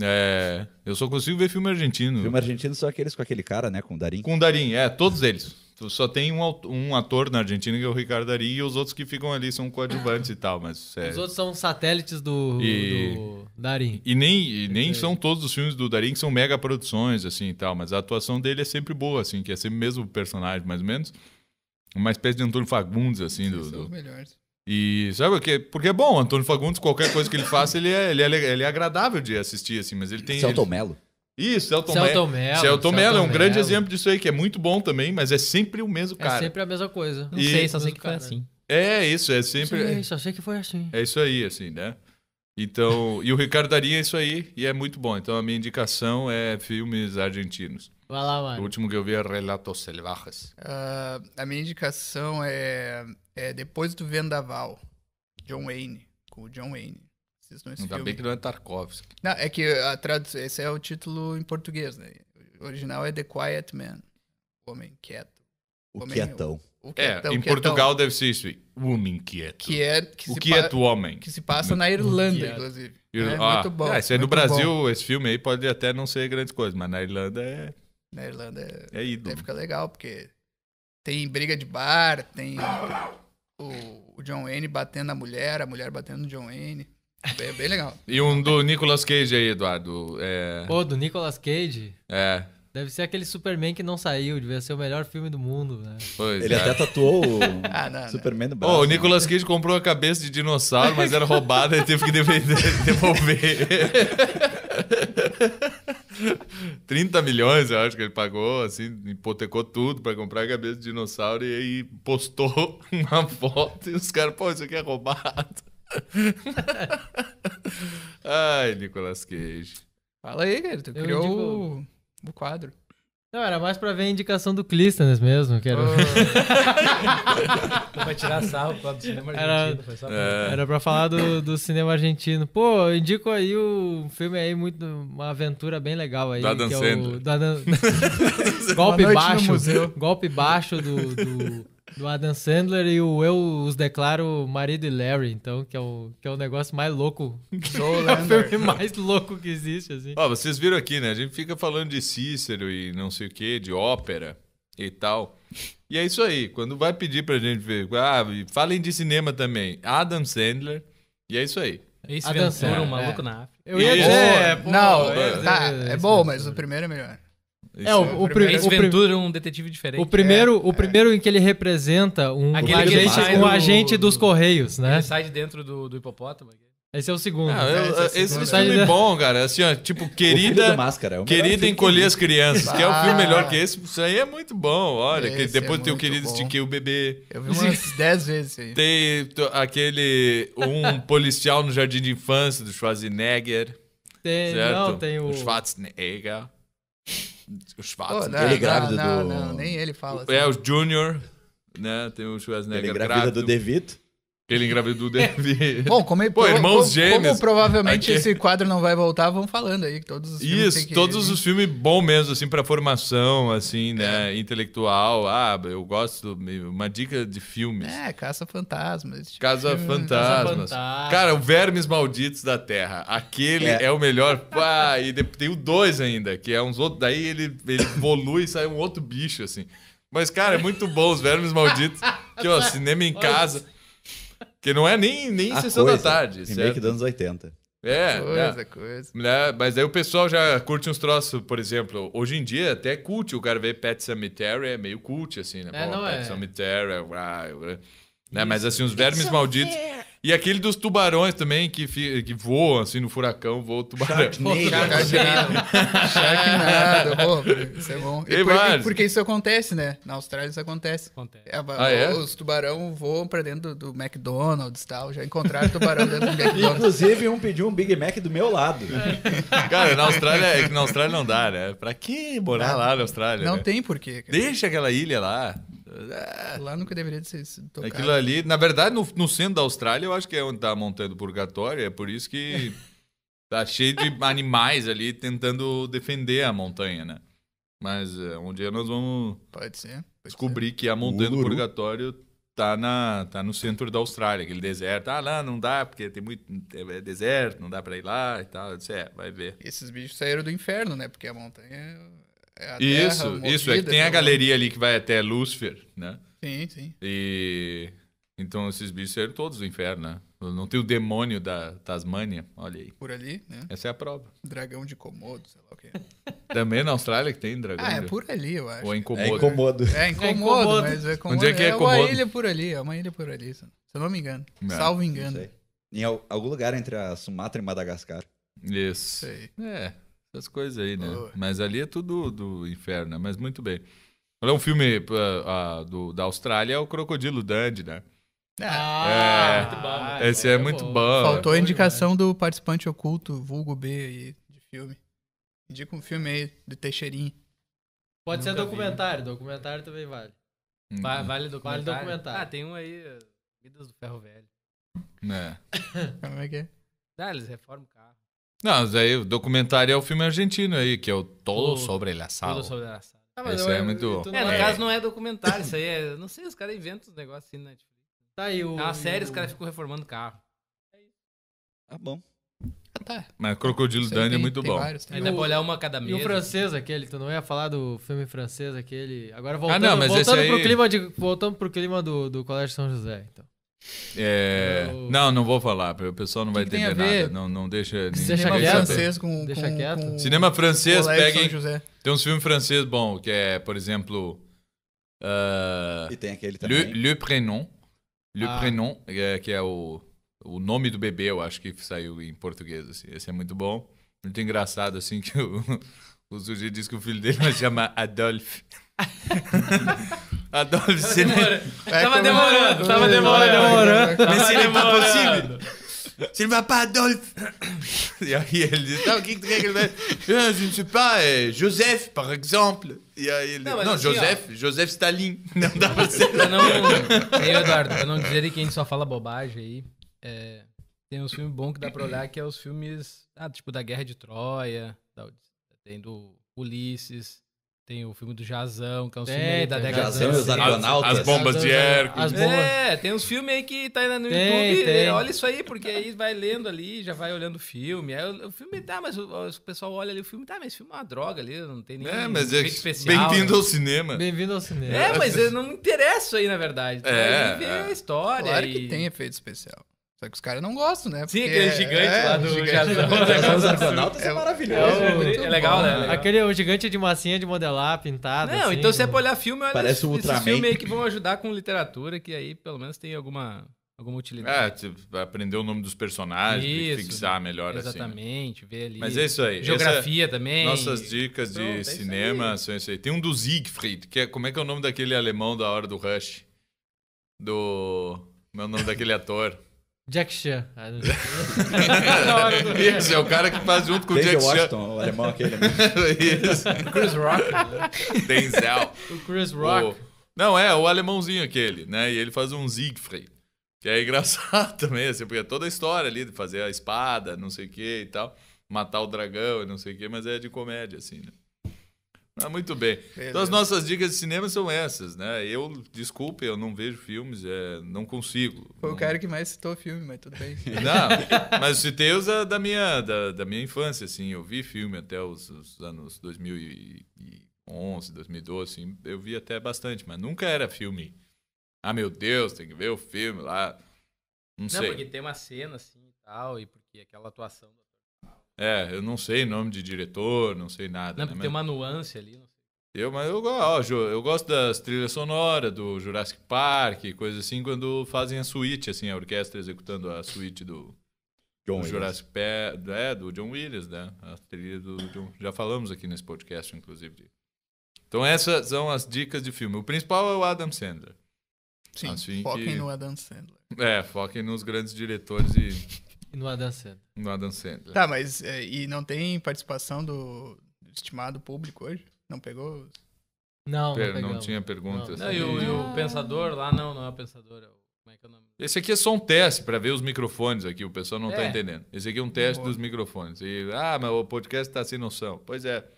É, eu só consigo ver filme argentino. Filme argentino são aqueles com aquele cara, né? Com o Darim. Com o Darim, é, todos eles. Só tem um, um ator na Argentina que é o Ricardo Darim e os outros que ficam ali são coadjuvantes e tal, mas... É... Os outros são satélites do, e... do Darim. E nem, e nem são todos os filmes do Darim que são mega produções, assim, e tal, mas a atuação dele é sempre boa, assim, que é sempre o mesmo personagem, mais ou menos. Uma espécie de Antônio Fagundes, assim, Vocês do... São do... melhores. E sabe o que? Porque é bom, Antônio Fagundes, qualquer coisa que ele faça, ele é, ele é, ele é agradável de assistir, assim, mas ele tem. Celton ele... Mello. Isso, Celton Mello. Celton Mello. Celton Mello é um grande exemplo disso aí, que é muito bom também, mas é sempre o mesmo é cara. É sempre a mesma coisa. Não e... sei, só sei que foi assim. É isso, é sempre. Sim, só sei que foi assim. É isso aí, assim, né? Então, e o Ricardo daria é isso aí, e é muito bom. Então, a minha indicação é filmes argentinos. Vai lá, mano. O último que eu vi é Relatos Selvagens Uh, ah, a minha indicação é é Depois do Vendaval, John Wayne, com o John Wayne. Assistam esse Ainda filme. bem que não é Tarkovsky. Não, é que a tradução, esse é o título em português, né? O original é The Quiet Man, o Homem Quieto. O, homem, quietão. O, o quietão. É, em quietão. Portugal deve ser isso, o homem quieto. Que é, que o quieto homem. Que se passa na Irlanda, inclusive. Ir... É, ah, muito bom. É, se é no Brasil, bom. esse filme aí pode até não ser grande coisa, mas na Irlanda é... Na Irlanda é, é ídolo. É, fica legal, porque tem briga de bar, tem o, o John Wayne batendo na mulher, a mulher batendo no John Wayne. Bem, bem legal. [LAUGHS] e um do Nicolas Cage aí, Eduardo. É... Pô, do Nicolas Cage? É. Deve ser aquele Superman que não saiu, devia ser o melhor filme do mundo, né? Pois Ele é. até tatuou o [LAUGHS] ah, não, Superman no braço. Oh, né? o Nicolas Cage comprou a cabeça de dinossauro, mas era roubada e teve que [LAUGHS] devolver. 30 [LAUGHS] milhões, eu acho que ele pagou, assim, hipotecou tudo para comprar a cabeça de dinossauro e aí postou [LAUGHS] uma foto e os caras, pô, isso aqui é roubado. [LAUGHS] Ai, Nicolas Cage. Fala aí, cara, tu eu criou digo... o quadro. Não, era mais pra ver a indicação do Clístenes mesmo, que era... pra ah. tirar sarro do cinema argentino. É. Era, pra... falar do, do cinema argentino. Pô, eu indico aí o um filme aí, muito, uma aventura bem legal aí. Da Dan é o, da Dan... [LAUGHS] golpe baixo. Golpe baixo do... do do Adam Sandler e o Eu os declaro marido e Larry, então, que é o, que é o negócio mais louco. [LAUGHS] é o filme mais louco que existe, assim. Ó, vocês viram aqui, né? A gente fica falando de Cícero e não sei o quê, de ópera e tal. E é isso aí. Quando vai pedir pra gente ver, ah, falem de cinema também. Adam Sandler, e é isso aí. Ace Ventura, é, um maluco é. na África. Eu ia dizer, é, não, tá, é, é bom, mas o primeiro é melhor é, o, o, é o primeiro. Ventura, um detetive diferente. O primeiro, é, o é. primeiro é. em que ele representa um, agente, um agente do, dos Correios, né? Ele sai de dentro do, do hipopótamo. Esse é o segundo. Ah, eu, esse é, muito esse filme é bom, cara. Assim, ó, tipo, querida. Máscara, é querida encolher que... as crianças. Ah, que é o ah. filme melhor que esse. Isso aí é muito bom. Olha, que é depois é tem o querido estiquei o bebê. Eu vi umas 10 vezes aí. Tem aquele. Um [LAUGHS] policial no jardim de infância do Schwarzenegger. Tem, certo? não, tem o. O Schwarzenegger. O Schwarzenegger. Oh, não, ele é grávido não, do... Não, nem ele fala é assim. É, o Junior, né? Tem o Schwarzenegger ele grávida grávido. do De Vito. Ele engravidou deve. [LAUGHS] É. Bom, como, é Pô, irmãos como, gêmeos. Como provavelmente Aqui. esse quadro não vai voltar, vão falando aí que todos os filmes. Isso, que... todos os filmes bom mesmo, assim, para formação, assim, né? É. Intelectual. Ah, eu gosto. Uma dica de filmes. É, Caça Fantasmas. Tipo Casa filme, né? Fantasmas. Cara, o Vermes Malditos da Terra. Aquele é, é o melhor. Pá, e tem o dois ainda, que é uns outros. Daí ele, ele [LAUGHS] evolui e sai um outro bicho, assim. Mas, cara, é muito bom os Vermes Malditos. que, ó, [LAUGHS] cinema em casa. Que não é nem, nem a sessão coisa, da tarde. Remake dos anos 80. É, né? coisa, né? coisa. Mas aí o pessoal já curte uns troços, por exemplo, hoje em dia até é curte, o cara vê Pet Cemetery, é meio cult, assim, né? É, Pô, não Pet é. Cemetery, uau, é, uau. Né? Mas assim, os vermes malditos. E aquele dos tubarões também, que, que voam assim no furacão, voa o tubarão. Sharknado. [LAUGHS] Sharknado. [LAUGHS] Pô, isso é bom. E, e por, e porque isso acontece, né? Na Austrália isso acontece. acontece. A, é, ah, é? Os tubarão voam pra dentro do, do McDonald's e tal. Já encontraram tubarão dentro do [LAUGHS] McDonald's. Inclusive, um pediu um Big Mac do meu lado. cara, na Austrália, é na Austrália não dá, né? Pra que morar não, lá na Austrália? Não né? tem porquê. Cara. Deixa aquela ilha lá. Lá nunca deveria ser tocado. Aquilo ali, na verdade, no, no, centro da Austrália, eu acho que é onde está a montanha do purgatório, é por isso que [LAUGHS] tá cheio de animais ali tentando defender a montanha, né? Mas é, um dia nós vamos pode ser, pode descobrir ser. que a montanha Uhuru. do purgatório tá, na, tá no centro da Austrália, aquele deserto. Ah, lá não dá, porque tem muito. É deserto, não dá para ir lá e tal. disse, é, vai ver. Esses bichos saíram do inferno, né? Porque a montanha é isso, isso. É que tem a galeria ali que vai até Lúcifer, né? Sim, sim. E. Então esses bichos eram todos do inferno, né? Não tem o demônio da Tasmânia, olha aí. Por ali, né? Essa é a prova. Dragão de Komodo, sei lá o que. [LAUGHS] Também na Austrália que tem dragão. Ah, é por ali, eu acho. Ou é incomodo. É incomodo. É incomodo, [LAUGHS] é mas é Onde é que é, é uma ilha por ali, é uma ilha por ali, se eu não me engano. Salvo engano. Em algum lugar entre a Sumatra e Madagascar. Isso. Sei. É, essas coisas aí, né? Oh. Mas ali é tudo do inferno, né? Mas muito bem. Olha um filme uh, uh, do, da Austrália, é o Crocodilo Dundee, né? Ah, é, muito bom. Né? Esse é, é muito bom. bom. Faltou a indicação do participante oculto, vulgo B aí, de filme. Indica um filme aí, do Teixeirinho. Pode Nunca ser documentário, vi. documentário também vale. Hum. Vale, documentário. vale documentário. Ah, tem um aí, Vidas do Ferro Velho. Né? Como é que é? Ah, eles reformam o carro. Não, mas aí o documentário é o filme argentino aí, que é o Todo o, sobre la Sal. Todo sobre la Sal. Ah, Esse é, é muito bom. É, no é. caso não é documentário, isso aí é... Não sei, os caras inventam os negócios assim na né, Netflix. Tipo, tá aí o... É uma série, os caras ficam reformando carro. Tá bom. Ah, tá. Mas Crocodilo Dani é muito bom. Vários, tem. Ainda o, olhar uma cada mês E o francês aquele, tu não ia falar do filme francês aquele... Agora voltando, ah, não, mas voltando, esse pro, aí... clima de, voltando pro clima do, do Colégio São José, então. É... Eu... Não, não vou falar. O pessoal não que vai que entender nada. Não, não deixa. Cinema francês com, deixa com, quieto. Com Cinema francês peguem. Tem uns filmes francês bom que é, por exemplo. Uh... e tem aquele também. Le, Le Prénom. Le ah. Prénom, que é, que é o, o nome do bebê, eu acho que saiu em português. Assim. Esse é muito bom. Muito engraçado, assim, [LAUGHS] que o, o sujeito diz que o filho dele vai chamar Adolphe. [LAUGHS] Adoro Vicine. É, é? Tava demorando, tava demorando. Tava é demorando. Vicine, tá possível? Você vai para Adolphe. E aí ele dit, o qui que ele ah, Je eu não pas, euh, Joseph, por exemplo. E aí ele Não, assim, Joseph, Joseph Stalin. [LAUGHS] Não dá pra ser. Pra não, Ei, Eduardo, pra não dizer que a gente só fala bobagem aí, é, tem uns filmes bons que dá pra olhar, que é os filmes, ah, tipo, da Guerra de Troia, da, tem do Ulisses, tem o filme do Jazão, que é um tem, da década Jazão e os Argonautas. As, bombas de Hércules. É, tem uns filmes aí que tá indo no tem, YouTube. Tem. Né? Olha isso aí, porque aí vai lendo ali, já vai olhando o filme. Aí é, o, filme tá, mas o, o pessoal olha ali o filme, tá, mas o filme é uma droga ali, não tem nem é, mas é, especial. Bem-vindo né? ao cinema. Bem-vindo ao cinema. É, mas não me interessa aí, na verdade. Então, é, aí é. a história. Claro e... que tem efeito especial. Só que os caras não gostam, né? Sim, aquele gigante é, lá do gigante, Jazão. [LAUGHS] Argonautas é, é maravilhoso. Né? É, é, é legal, bom, né? né? Aquele é o gigante de massinha de modelar pintado. Não, assim, então se é né? pra olhar filme, olha Parece um Ultraman. Esses filmes aí que vão ajudar com literatura, que aí pelo menos tem alguma, alguma utilidade. É, tipo, aprender o nome dos personagens, isso, fixar melhor assim, Exatamente, assim. ver ali. Mas é isso aí. É Geografia também. Nossas dicas de Pronto, é cinema isso são isso aí. Tem um do Siegfried, que é, como é que é o nome daquele alemão da hora do Rush? Do... Como é o nome daquele ator? Jack Chan. Ah, [LAUGHS] Isso, é o cara que faz junto com o Jack Washington, Chan. o alemão aquele. [LAUGHS] Isso. O Chris Rock. Né? Denzel. O Chris Rock. O... Não, é, o alemãozinho aquele, né? E ele faz um Siegfried. Que é [LAUGHS] engraçado também, assim, porque é toda a história ali de fazer a espada, não sei o que e tal, matar o dragão e não sei o que, mas é de comédia, assim, né? Ah, muito bem. Beleza. Então as nossas dicas de cinema são essas, né? Eu, desculpe, eu não vejo filmes, é, não consigo. Foi não... o cara que mais citou filme, mas tudo bem. [LAUGHS] Não, mas citei os da, da, minha, da, da minha infância, assim. Eu vi filme até os, os anos 2011, 2012, assim, eu vi até bastante, mas nunca era filme. Ah, meu Deus, tem que ver o filme lá. Não, não sei. porque tem uma cena assim e tal, e porque aquela atuação do é, eu não sei nome de diretor, não sei nada. Não, né? tem uma nuance ali. Eu, mas eu, ó, eu gosto das trilhas sonoras, do Jurassic Park, coisa assim, quando fazem a suíte, assim, a orquestra executando a suíte do, John do Jurassic Park, é, do John Williams, né? A trilha do John, já falamos aqui nesse podcast, inclusive. Então essas são as dicas de filme. O principal é o Adam Sandler. Sim, assim foquem que... no Adam Sandler. É, foquem nos grandes diretores e e no Adam Sandler. No Adam Sandler. Tá, mas é, e não tem participação do estimado público hoje? Não pegou? Não, per, não, não, tinha perguntas. Não. Não, e, o, e, o, pensador lá não, não é o pensador. É o, como é que é o nome? Esse aqui é só um teste para ver os microfones aqui, o pessoal não está é. entendendo. Esse aqui é um teste Boa. dos microfones. E, ah, mas o podcast está sem noção. Pois é.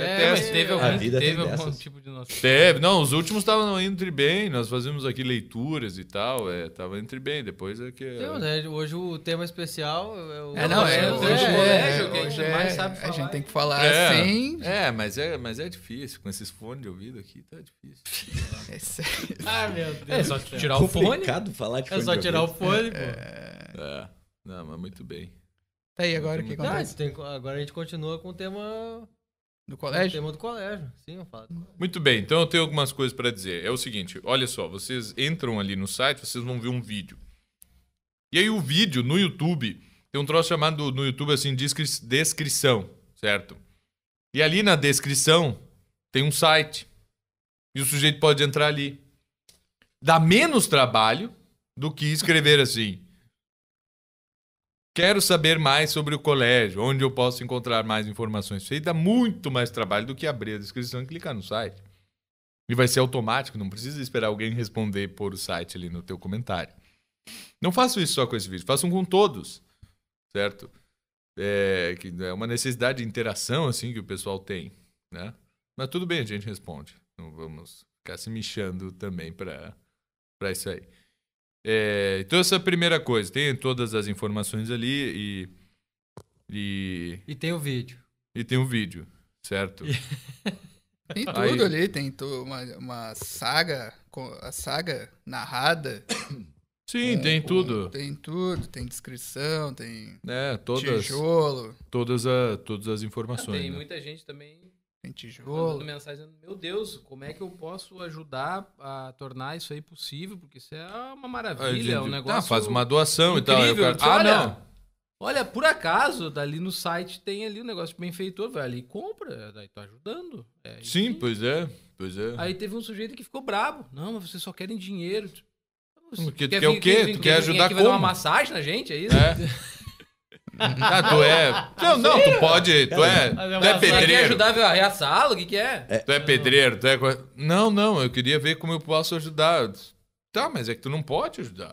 É, é, mas teve algum, teve tem algum tipo de nossa. Teve, não, os últimos estavam entre bem, nós fazíamos aqui leituras e tal, é, tava entre bem, depois é que. É não, né, hoje o tema especial é o. É, não, é, né? hoje é, é, a gente é, mais sabe falar. A gente tem que falar é, assim. É, mas é, mas é difícil, com esses fones de ouvido aqui tá difícil. [LAUGHS] é sério. Ah, meu é Deus. É só tirar o fone. É falar de É só tirar o fone, pô. É. Não, mas muito bem. Tá aí, agora o que acontece? Agora a gente continua com o tema do colégio? Tema do colégio, sim, eu falo. Muito bem, então eu tenho algumas coisas para dizer. É o seguinte, olha só, vocês entram ali no site, vocês vão ver um vídeo. E aí o vídeo no YouTube, tem um troço chamado no YouTube assim, descri descrição, certo? E ali na descrição tem um site. E o sujeito pode entrar ali. Dá menos trabalho do que escrever assim. Quero saber mais sobre o colégio, onde eu posso encontrar mais informações. Isso aí dá muito mais trabalho do que abrir a descrição e clicar no site. E vai ser automático, não precisa esperar alguém responder por o site ali no teu comentário. Não faço isso só com esse vídeo, façam com todos, certo? É, que é uma necessidade de interação assim que o pessoal tem, né? Mas tudo bem, a gente responde. Não vamos ficar se mexendo também para isso aí. É, então, essa é a primeira coisa. Tem todas as informações ali e. E, e tem o vídeo. E tem o vídeo, certo? [LAUGHS] tem tudo Aí... ali, tem uma, uma saga, a saga narrada. [COUGHS] Sim, com, tem com, tudo. Tem tudo, tem descrição, tem é, todas, tijolo. Todas, a, todas as informações. Ah, tem né? muita gente também tem tijolo. Mensagem, meu Deus, como é que eu posso ajudar a tornar isso aí possível? Porque isso é uma maravilha, é um tá, negócio. Tá, faz uma doação e tal. Então, ah, olha, não. Olha, por acaso, ali no site tem ali um negócio de benfeitor, vai ali e compra, daí tá ajudando. É, sim, pois é, pois é. Aí teve um sujeito que ficou brabo. Não, mas vocês só querem dinheiro. Você Porque tu quer, vir, o quê? Vir, tu quer, quer ajudar como? Vai dar uma massagem na gente, é isso? É. [LAUGHS] [LAUGHS] Ah, tu é. Não, não, tu pode. Tu é, é tu é, é pedreiro. Quer ajudar a sala? O que, que é? é? Tu é pedreiro, tu é. Não, não, eu queria ver como eu posso ajudar. Tá, mas é que tu não pode ajudar.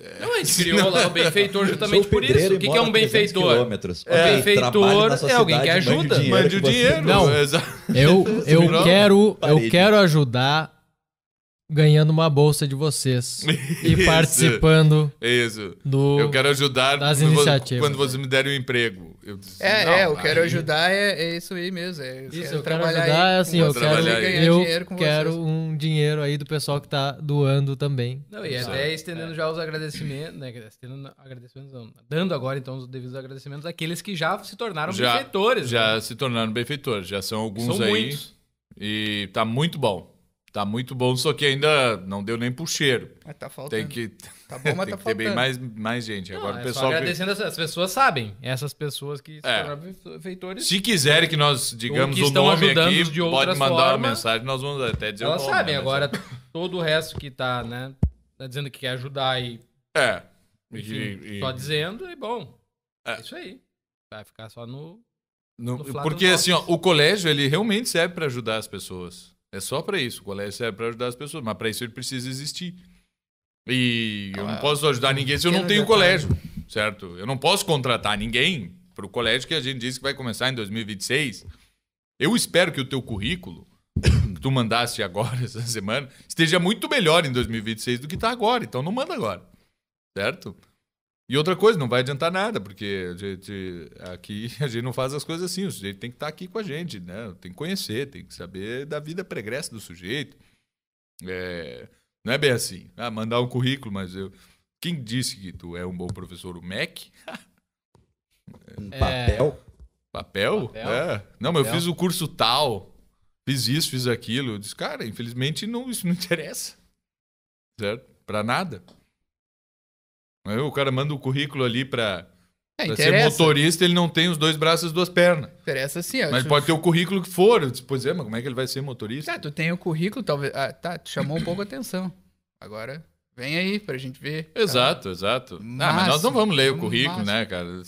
É. Não, a gente criou não. lá o benfeitor justamente por isso. O que, que é um benfeitor? Um é. benfeitor é alguém que ajuda. Mande o dinheiro. Não, eu, eu, quero, eu quero ajudar ganhando uma bolsa de vocês [LAUGHS] e isso, participando. Isso. Do, eu quero ajudar das iniciativas, quando vocês me derem um emprego. Eu disse, é, não, é, eu quero ajudar, é, é, isso aí mesmo. É, eu isso, quero eu trabalhar quero ajudar, aí, assim, eu quero, eu dinheiro quero vocês. um dinheiro aí do pessoal que está doando também. Não, e até estendendo é. já os agradecimentos, né, estendendo agradecimentos, não, dando agora então os devidos agradecimentos àqueles que já se tornaram já, benfeitores. Já né? se tornaram benfeitores, já são alguns são aí. Muitos. E tá muito bom. Tá muito bom, só que ainda não deu nem pro cheiro. Mas tá faltando. Tem que, tá bom, [LAUGHS] mas tem tá que faltando. ter bem mais, mais gente. Não, Agora é o pessoal. Agradecendo que... as pessoas sabem. Essas pessoas que é. feitores. Se quiserem que nós digamos que o nome aqui, de pode mandar forma, uma mensagem, nós vamos até dizer o nome. Elas sabem. Né? Agora, [LAUGHS] todo o resto que tá, né? Tá dizendo que quer ajudar e. É. Enfim, e, e... Só dizendo, e bom. É. é isso aí. Vai ficar só no. no, no porque, assim, ó, o colégio, ele realmente serve para ajudar as pessoas. É só para isso. O colégio serve para ajudar as pessoas, mas para isso ele precisa existir. E ah, eu não ah, posso ajudar ninguém se eu não tenho colégio, tá certo? Eu não posso contratar ninguém para o colégio que a gente disse que vai começar em 2026. Eu espero que o teu currículo que tu mandaste agora [LAUGHS] essa semana esteja muito melhor em 2026 do que está agora. Então não manda agora, certo? E outra coisa, não vai adiantar nada, porque a gente, aqui [LAUGHS] a gente não faz as coisas assim. O sujeito tem que estar tá aqui com a gente, né? Tem que conhecer, tem que saber da vida pregressa do sujeito. É, não é bem assim. Ah, mandar um currículo, mas eu. Quem disse que tu é um bom professor? O MEC? [LAUGHS] um é. papel? É... Papel? papel? É. Não, papel. mas eu fiz o curso tal, fiz isso, fiz aquilo. Eu disse, cara, infelizmente não, isso não [LAUGHS] interessa. Certo? Pra nada. Né? O cara manda o um currículo ali para é, pra ser motorista, ele não tem os dois braços e duas pernas. Interessa sim. Mas tu... pode ter o currículo que for. Pois é, mas como é que ele vai ser motorista? Tá, tu tem o currículo, talvez. Ah, tá, te chamou um pouco a atenção. Agora, Vem aí pra gente ver. Exato, tá? exato. Máximo, ah, mas nós não vamos ler o currículo, né, máximo. né, cara?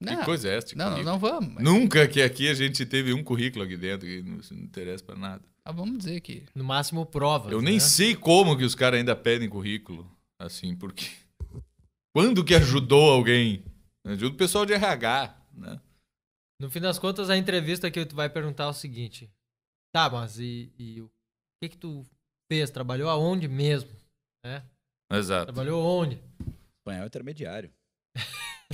Que não, coisa é essa? Não, currículo? não vamos. Nunca que aqui a gente teve um currículo aqui dentro que não, não interessa pra nada. Ah, vamos dizer que. No máximo prova. Eu né? nem sei como que os caras ainda pedem currículo, assim, porque. Quando que ajudou alguém? Ajuda o pessoal de RH, né? No fim das contas, a entrevista que tu vai perguntar é o seguinte: tá, mas e, e o que que tu fez? Trabalhou aonde mesmo? Né? Exato. Trabalhou onde? Espanhol é intermediário. [LAUGHS]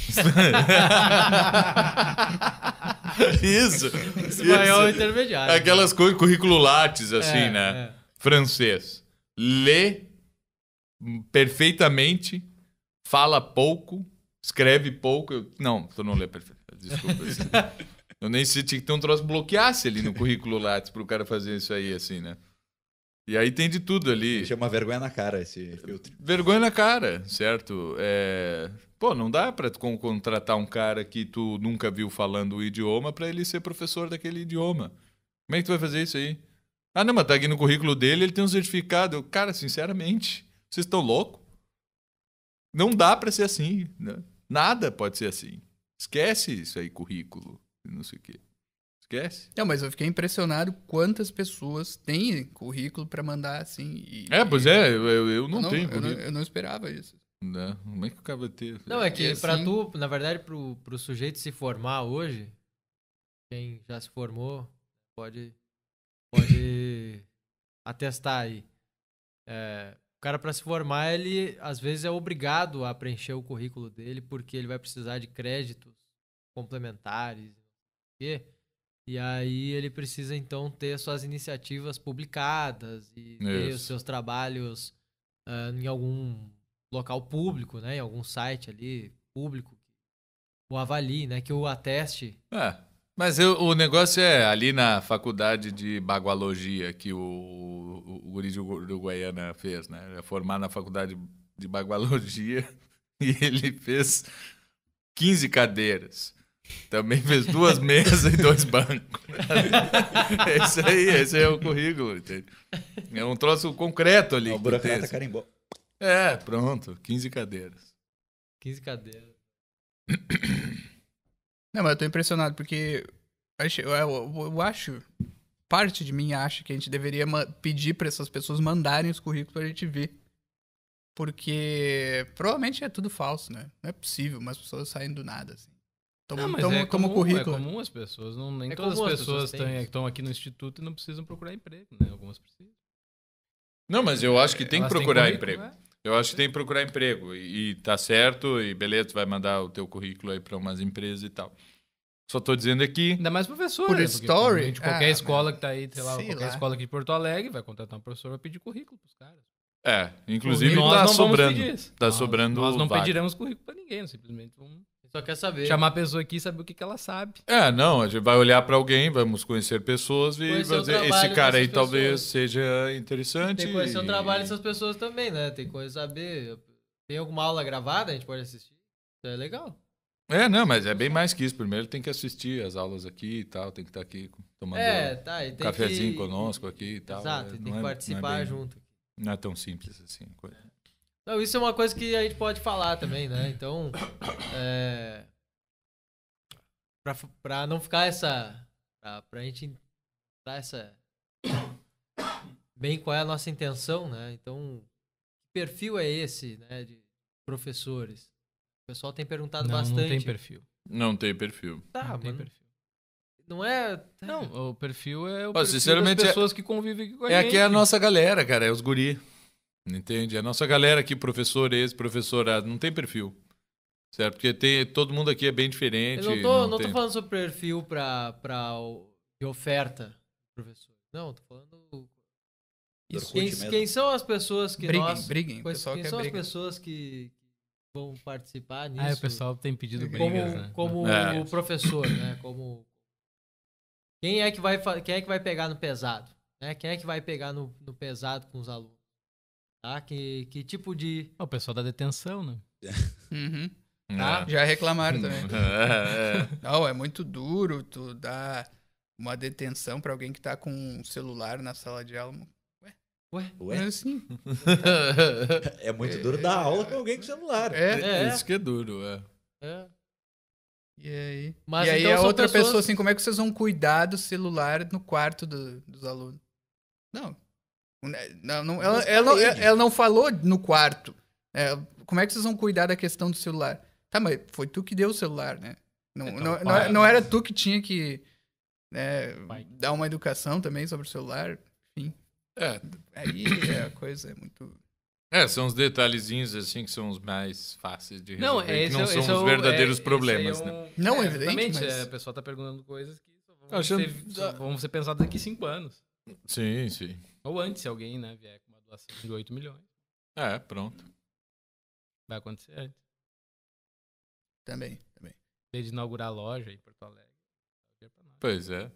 isso. Espanhol isso. intermediário. Aquelas né? coisas, currículo lattes, assim, é, né? É. Francês. Lê perfeitamente fala pouco, escreve pouco. Eu... Não, tu não lê perfeito. Desculpa. Assim. [LAUGHS] eu nem sei, tinha que ter um troço bloqueasse ali no currículo Lattes para o cara fazer isso aí, assim, né? E aí tem de tudo ali. Chama vergonha na cara esse filtro. Vergonha na cara, certo? É... Pô, não dá para contratar um cara que tu nunca viu falando o idioma para ele ser professor daquele idioma. Como é que tu vai fazer isso aí? Ah, não, mas tá aqui no currículo dele, ele tem um certificado. Eu, cara, sinceramente, vocês estão loucos? Não dá para ser assim. Né? Nada pode ser assim. Esquece isso aí, currículo, não sei o quê. Esquece. Não, mas eu fiquei impressionado quantas pessoas têm currículo para mandar assim. E, é, pois e... é, eu, eu, não, não tenho. Eu não, eu não, esperava isso. Não, né? como é que eu cara de ter? Não, é que assim... para tu, na verdade, pro, pro sujeito se formar hoje, quem já se formou pode, pode [COUGHS] atestar aí. É, o cara, para se formar, ele às vezes é obrigado a preencher o currículo dele, porque ele vai precisar de créditos complementares. E, e aí ele precisa, então, ter suas iniciativas publicadas e ter os seus trabalhos uh, em algum local público, né? Em algum site ali público o avalie, né? Que o ateste. É. Mas eu, o negócio é ali na faculdade de bagualogia que o, o, o guri de Uruguaiana fez, né? formar é formado na faculdade de bagualogia [LAUGHS] e ele fez 15 cadeiras. Também fez duas [LAUGHS] mesas e dois bancos. [LAUGHS] Esse isso aí, esse é o currículo. Entende? É um troço concreto ali. É o burocrata É, pronto, 15 cadeiras. 15 cadeiras. [COUGHS] Não, mas eu tô impressionado porque eu, eu, acho, parte de mim acha que a gente deveria pedir para essas pessoas mandarem os currículos pra gente ver. Porque provavelmente é tudo falso, né? Não é possível umas pessoas saem do nada, assim. Tomam, não, mas é comum, é currículo. É comum as pessoas, não, nem é todas as pessoas, estão é aqui no instituto e não precisam procurar emprego, né? Algumas precisam. Não, mas eu acho que é, tem que procurar emprego. Né? Eu acho que tem que procurar emprego. E, e tá certo, e beleza, tu vai mandar o teu currículo aí para umas empresas e tal. Só tô dizendo aqui. Ainda mais professor. Por né? story. Porque, qualquer ah, escola né? que tá aí, sei lá, sei qualquer lá. escola aqui de Porto Alegre vai contratar um professor vai pedir currículo pros caras. É, inclusive tá nós tá sobrando. Tá nós, sobrando. Nós não vaga. pediremos currículo para ninguém, simplesmente vamos só quer saber. Chamar a pessoa aqui e saber o que, que ela sabe. É, não, a gente vai olhar para alguém, vamos conhecer pessoas e conhecer dizer, esse cara aí pessoas. talvez seja interessante. Tem que conhecer e... o trabalho dessas pessoas também, né? Tem coisa a saber. Tem alguma aula gravada, a gente pode assistir. Isso é legal. É, não, mas é bem mais que isso. Primeiro tem que assistir as aulas aqui e tal, tem que estar tá aqui tomando é, tá, um cafezinho que... conosco aqui e tal. Exato, é, tem que é, participar é bem, junto. Não é tão simples assim. Coisa isso é uma coisa que a gente pode falar também, né? Então, é... pra, pra não ficar essa... Pra, pra gente dar essa... Bem qual é a nossa intenção, né? Então, que perfil é esse, né? De professores. O pessoal tem perguntado não, bastante. Não tem perfil. Não tem perfil. Tá, não tem perfil. Não é. Não, o perfil é o Pô, perfil das é pessoas é, que convivem com a é, é gente. É aqui a nossa galera, cara, é os Guris. Entende? A nossa galera aqui, professor esse, professorado, não tem perfil. Certo? Porque tem, todo mundo aqui é bem diferente. Eu não tô, não não tô falando sobre perfil pra, pra, de oferta, professor. Não, tô falando. Isso, quem, quem, são as pessoas que briguem, nós. Briguem, quem são briga. as pessoas que vão participar nisso? Ah, o pessoal tem pedido como, brigas, né? Como é. o professor, né? Como. Quem é que vai, quem é que vai pegar no pesado? Né? Quem é que vai pegar no, no pesado com os alunos? Ah, Que, que tipo de. Ah, o pessoal da detenção, né? uhum. É. Tá? Já é reclamaram também. [LAUGHS] É, Não, é muito duro tu dar uma detenção para alguém que tá com um celular na sala de aula. Ué? Ué? Ué? É assim. [LAUGHS] é muito duro é, dar aula com alguém com celular. É, é. isso que é duro, é. É. E aí? Mas e aí então a outra pessoas... pessoa, assim, como é que vocês vão cuidar do celular no quarto do, dos alunos? Não, ela né, não, ela, ela, ela não falou no quarto. É, como é que vocês vão cuidar da questão do celular? Tá, mas foi tu que deu o celular, né? Não, então, não, é, pai, não, não, era tu que tinha que né, dar uma educação também sobre o celular. Enfim. É. Aí é, a coisa é muito. É, são os detalhezinhos assim que são os mais fáceis de resolver, não, que é não são é os verdadeiros é, problemas, é né? um... né? Não, é, evidentemente. Mas... a pessoa está perguntando coisas que vão, tá Achando... ser, vão ser pensadas daqui cinco anos. Sim, sim. Ou antes, se alguém né, vier com uma doação de 8 milhões. É, pronto. Vai acontecer antes. Também, também. Desde inaugurar a loja em Porto Alegre. Pois é.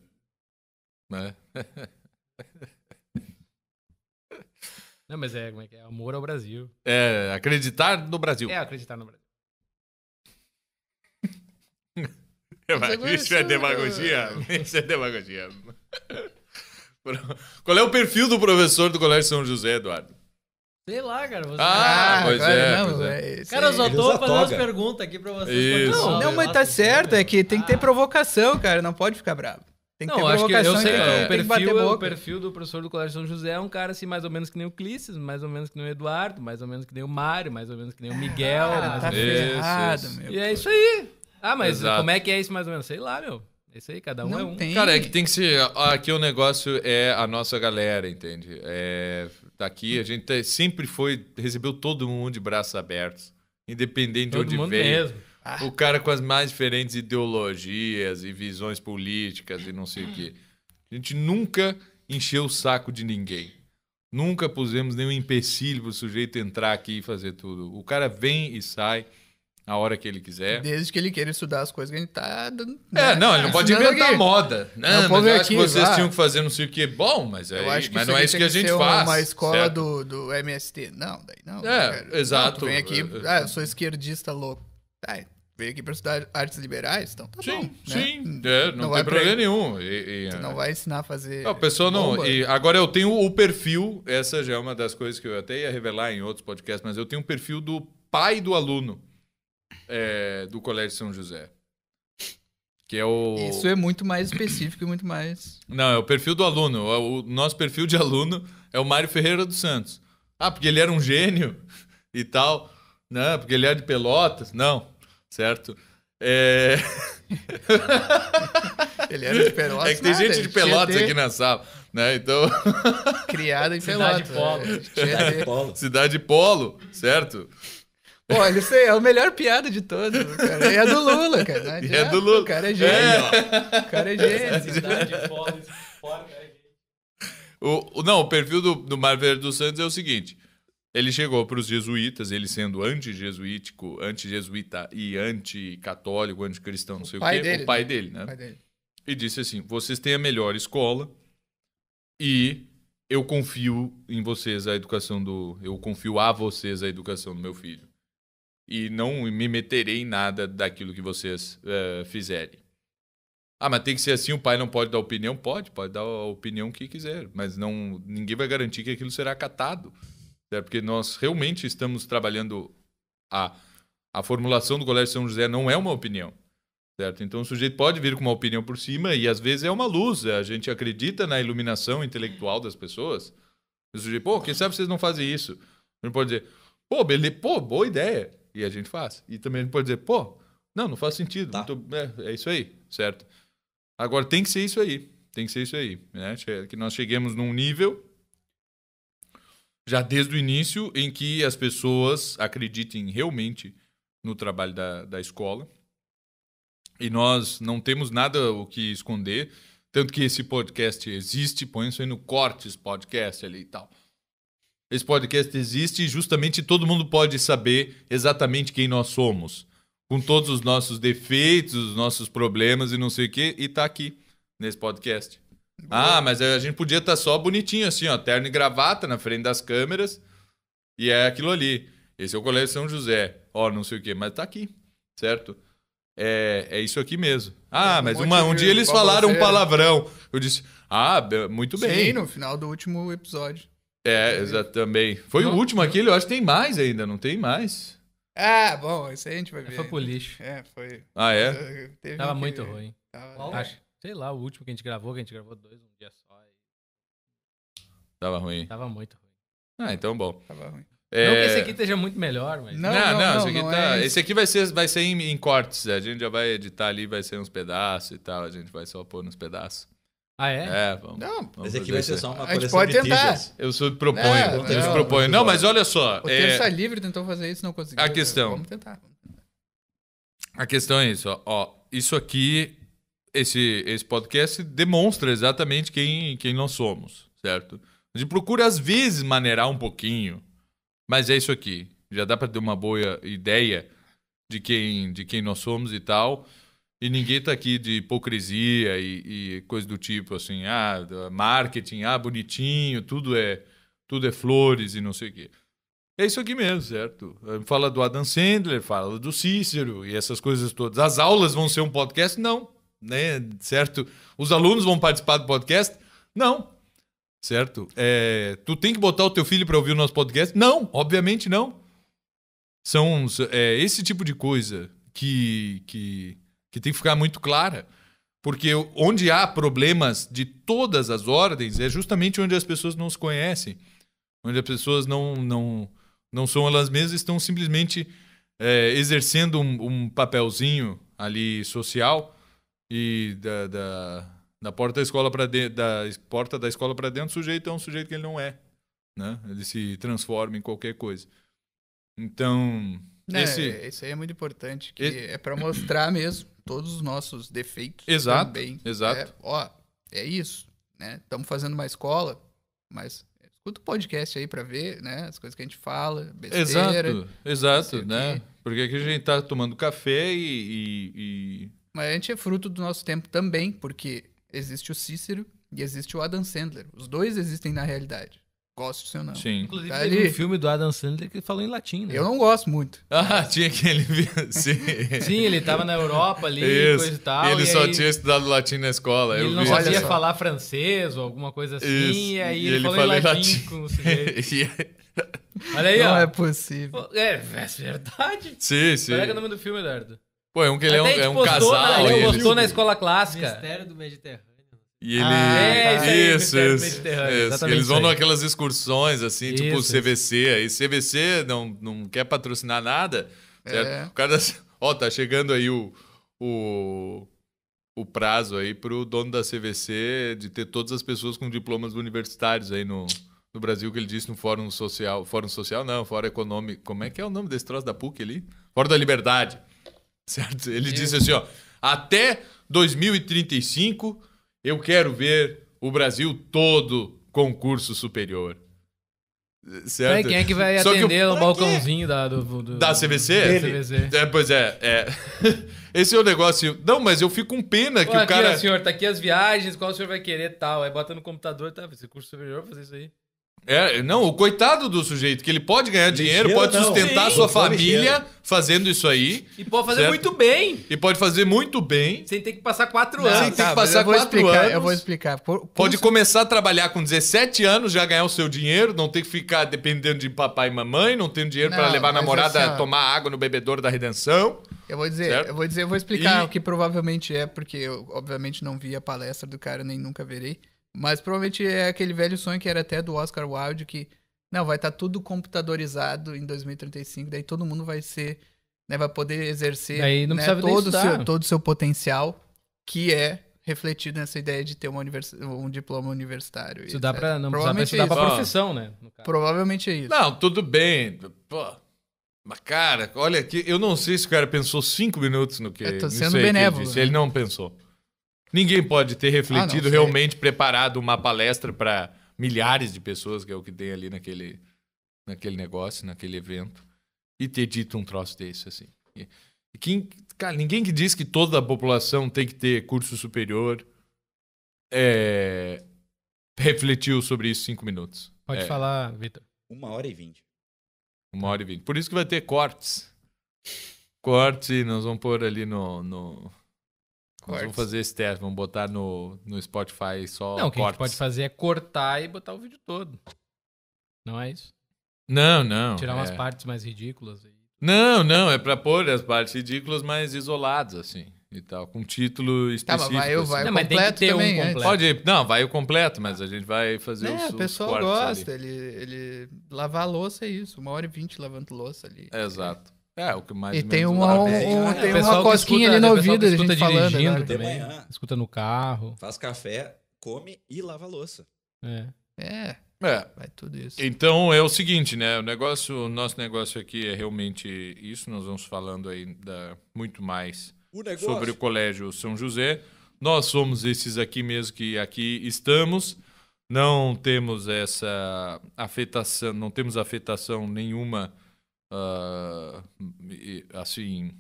Né? [LAUGHS] Não, mas é, como é que é? Amor ao Brasil. É, acreditar no Brasil. É, acreditar no Brasil. [LAUGHS] É, é isso, é demagogia. Isso é demagogia. [LAUGHS] Qual é o perfil do professor do Colégio São José, Eduardo? Sei lá, cara. Você... Ah, ah, pois cara, é. Não, pois é. é. Cara, eu só tô fazendo as perguntas aqui pra vocês. Não, não, mas tá né? certo, é que tem que ter ah. provocação, cara. Não pode ficar bravo. Tem que não, ter acho provocação. Que eu sei, é, o, perfil, o perfil do professor do Colégio São José é um cara assim, mais ou menos que nem o Clícias, mais ou menos que nem o Eduardo, mais ou menos que nem o Mário, mais ou menos que nem o Miguel. Ah, tá ferrado, meu. E é isso aí. Ah, mas Exato. como é que é isso mais ou menos? Sei lá, meu. É isso aí, cada um não é um. Tem. Cara, é que tem que ser. Aqui o negócio é a nossa galera, entende? É, tá aqui, a gente tá, sempre foi, recebeu todo mundo de braços abertos, independente todo de onde veio. Mesmo. O cara com as mais diferentes ideologias e visões políticas e não sei o quê. A gente nunca encheu o saco de ninguém. Nunca pusemos nenhum empecilho para o sujeito entrar aqui e fazer tudo. O cara vem e sai a hora que ele quiser. Desde que ele queira estudar as coisas que a gente tá dando. É, né? É, não, ele não é, pode inventar aqui. moda. Não, mas eu é acho que vocês lá. tinham que fazer não sei o que. Bom, mas, aí, mas não é isso que, que a gente ser faz. uma escola do, do MST. Não, daí não. É, cara. exato. Não, vem aqui, ah, eu sou esquerdista louco. Tá, veio aqui para estudar artes liberais, então tá sim, bom. Né? Sim, né? é, não, não tem problema nenhum. E, e, tu não vai ensinar a fazer. Não, a pessoa bomba. não. E agora eu tenho o perfil, essa já é uma das coisas que eu até ia revelar em outros podcasts, mas eu tenho um perfil do pai do aluno é, do Colégio São José. Que é o... Isso é muito mais específico e muito mais. Não, é o perfil do aluno. É o nosso perfil de aluno é o Mário Ferreira dos Santos. Ah, porque ele era um gênio e tal. Não, né? porque ele era é de Pelotas. Não, certo? É. [LAUGHS] ele era de Pelotas. É que tem nada, gente de Pelotas aqui na sala, né? Então. Criada em Cidade Pelotas. É. Polo. Cidade Polo. Cidade Polo, certo? Pô, isso aí, é a melhor piada de todas, cara. é do Lula, cara. Adianta, é do Lula. O cara é gênio. É. O cara é gênio. Né? o, não, o perfil do, do Marvel dos Santos é o seguinte. Ele chegou para os jesuítas, ele sendo anti-jesuítico, anti-jesuíta e anti-católico, anti-cristão, não sei o, o quê. Dele, o pai né? dele, né? O pai dele. E disse assim, vocês têm a melhor escola e eu confio em vocês a educação do... Eu confio a vocês a educação do meu filho e não me meterei em nada daquilo que vocês uh, fizerem. Ah, mas tem que ser assim, o pai não pode dar opinião? Pode, pode dar a opinião que quiser, mas não ninguém vai garantir que aquilo será acatado. Certo? Porque nós realmente estamos trabalhando a, a formulação do Colégio São José não é uma opinião. Certo? Então o sujeito pode vir com uma opinião por cima e às vezes é uma luz. A gente acredita na iluminação intelectual das pessoas. O sujeito, pô, quem sabe vocês não fazem isso? A gente pode dizer, pô, beleza, pô, boa ideia. E a gente faz. E também a gente pode dizer, pô, não, não faz sentido. Tá. Muito, é, é, isso aí, certo? Agora tem que ser isso aí. Tem que ser isso aí. Né? Que nós cheguemos num nível já desde o início em que as pessoas acreditem realmente no trabalho da, da escola. E nós não temos nada o que esconder. Tanto que esse podcast existe, põe isso aí no Cortes Podcast ali e tal. Esse podcast existe e justamente todo mundo pode saber exatamente quem nós somos, com todos os nossos defeitos, os nossos problemas e não sei o quê, e tá aqui nesse podcast. Ah, mas a gente podia estar tá só bonitinho assim, ó, terno e gravata na frente das câmeras, e é aquilo ali. Esse é o Colégio São José, ó, não sei o quê, mas tá aqui, certo? É, é isso aqui mesmo. Ah, é, mas uma, um dia eles falaram um palavrão. Eu disse, ah, muito bem. Sim, no final do último episódio. É, né? exatamente. também. Foi não, o último aquele, eu acho que tem mais ainda, não tem mais. Ah, bom, isso aí a gente vai é, ver. Foi pro lixo. É, foi. Ah, é? Teve Tava muito ruim. Tava... Acho, sei lá, o último que a gente gravou, que a gente gravou dois, um dia só. E... Tava ruim. Tava muito ruim. Ah, então bom. Tava ruim. É... Não que esse aqui esteja muito melhor, mas. Não, não, não, não esse aqui, não tá... é esse aqui vai ser, vai ser em, em cortes. A gente já vai editar ali, vai ser uns pedaços e tal. A gente vai só pôr nos pedaços. Ah, é? É, vamos. Não, vamos mas aqui é vai ser só uma coleção pode de tentar. Eu sou, proponho. É, não, não, eu proponho. Não, mas olha só. O é... Terça é Livre tentou fazer isso, não conseguiu. A questão. Vamos tentar. A questão é isso, ó. ó isso aqui, esse, esse podcast demonstra exatamente quem, quem nós somos, certo? A gente procura, às vezes, maneirar um pouquinho, mas é isso aqui. Já dá para ter uma boa ideia de quem, de quem nós somos e tal. E ninguém está aqui de hipocrisia e, e coisa do tipo, assim, ah, marketing, ah, bonitinho, tudo é, tudo é flores e não sei o quê. É isso aqui mesmo, certo? Eh, fala do Adam Sandler, fala do Cícero e essas coisas todas. As aulas vão ser um podcast? Não. Né? Certo? Os alunos vão participar do podcast? Não. Certo? É, tu tem que botar o teu filho para ouvir o nosso podcast? Não, obviamente não. São é, esse tipo de coisa que, que que tem que ficar muito clara. Porque onde há problemas de todas as ordens é justamente onde as pessoas não se conhecem, onde as pessoas não, não, não são elas mesmas, estão simplesmente é, exercendo um, um, papelzinho ali social e da, da, da porta da escola para dentro, da porta da escola para dentro, o sujeito é um sujeito que ele não é, né? Ele se transforma em qualquer coisa. Então, é, esse... Isso aí é muito importante, que é para mostrar mesmo todos os nossos defeitos exato, também. Exato. É, ó, é isso, né? Estamos fazendo uma escola, mas escuta o podcast aí para ver, né? As coisas que a gente fala, besteira. Exato, exato, né? Porque aqui a gente está tomando café e, e, e, Mas a gente é fruto do nosso tempo também, porque existe o Cícero e existe o Adam Sandler. Os dois existem na realidade gosto disso, não. Sim. Inclusive, tá um filme do Adam Sandler que falou em latim, né? Eu não gosto muito. [LAUGHS] Ah, tinha aquele. [LAUGHS] Sim. Sim, ele tava na Europa ali, Isso. coisa e tal. ele e só aí... tinha estudado latim na escola. ele não sabia falar francês ou alguma coisa assim, Isso. e aí e ele, ele, falou, em latim, latim. com o [LAUGHS] Olha aí, não ó. Não é possível. É, é verdade. Sim, é sim. Qual é o nome do filme, Eduardo? Pô, é um que ele é Até é um, é um casal. Na, né? ele postou na escola clássica. Mistério do Mediterrâneo. E ele. Ah, tá. é, Isso, isso. isso, isso. Eles vão naquelas excursões, assim, tipo isso, tipo CVC. Aí CVC não, não quer patrocinar nada. É. O cara. Ó, tá chegando aí o, o, o prazo aí pro dono da CVC de ter todas as pessoas com diplomas universitários aí no, no Brasil, que ele disse no Fórum Social. Fórum Social não, Fórum Econômico. Como é que é o nome desse troço da PUC ali? Fórum da Liberdade. Certo? Ele Meu. disse assim, ó. Até 2035 eu quero ver o Brasil todo com curso superior. Certo? É, quem é que vai Só atender que o, balcãozinho da, do, do, da CVC? Da É, pois é, é. [LAUGHS] Esse é o negócio. Não, mas eu fico com pena Pô, que aqui, o cara. Ó, senhor, tá aqui as viagens, qual o senhor vai querer tal. Aí bota no computador, tá? Esse curso superior, fazer isso aí. É, não, o coitado do sujeito, que ele pode ganhar dinheiro, pode não. sustentar Sim. sua família Ligeiro. fazendo isso aí. E pode fazer certo? muito bem. E pode fazer muito bem. Sem ter que passar quatro não, anos. Sem ter tá, que passar quatro explicar, anos. Eu vou explicar. Por, pode começar a trabalhar com 17 anos, já ganhar o seu dinheiro, não ter que ficar dependendo de papai e mamãe, não tendo dinheiro para levar a namorada assim, a tomar água no bebedouro da redenção. Eu vou dizer, certo? eu vou dizer, eu vou explicar e... o que provavelmente é, porque eu obviamente não vi a palestra do cara, nem nunca verei. Mas provavelmente é aquele velho sonho que era até do Oscar Wilde, que não, vai estar tá tudo computadorizado em 2035, daí todo mundo vai ser, né, vai poder exercer né, todo o seu, todo seu potencial, que é refletido nessa ideia de ter uma univers... um diploma universitário. Isso dá para não provavelmente precisar estudar é pra profissão, né? Provavelmente é isso. Não, tudo bem. Pô. Mas, cara, olha aqui, eu não sei se o cara pensou cinco minutos no que. Eu tô sendo benévolo. Se Ele né? não pensou. Ninguém pode ter refletido, ah, não, realmente preparado uma palestra para milhares de pessoas, que é o que tem ali naquele, naquele negócio, naquele evento, e ter dito um troço desse, assim. E, e quem, cara, ninguém que diz que toda a população tem que ter curso superior é, refletiu sobre isso cinco minutos. Pode é, falar, Vitor. Uma hora e vinte. Uma hora e vinte. Por isso que vai ter cortes. cortes e nós vamos pôr ali no, no Cortes. Vamos fazer esse teste, vamos botar no, no Spotify só. Não, o que a gente pode fazer é cortar e botar o vídeo todo. Não é isso? Não, não. Tirar é... umas partes mais ridículas. Aí. Não, não, é pra pôr as partes ridículas mais isoladas, assim. E tal, com título específico. Tá, mas vai, assim. vai não, o completo também. Um completo. Pode, não, vai o completo, mas a gente vai fazer é, o pessoal gosta, ele, ele lavar a louça é isso, uma hora e vinte lavando louça ali. É, exato. É, o que mais. E né? é, tem uma, um, tem uma cosquinha ali né? no ouvido, a gente dirigindo falando, né? também. Né? Manhã, escuta no carro. Faz café, come e lava louça. É. É. É. Vai tudo isso. Então é o seguinte, né? O negócio, o nosso negócio aqui é realmente isso. Nós vamos falando aí da, muito mais o sobre o Colégio São José. Nós somos esses aqui mesmo que aqui estamos. Não temos essa afetação, não temos afetação nenhuma uh, assim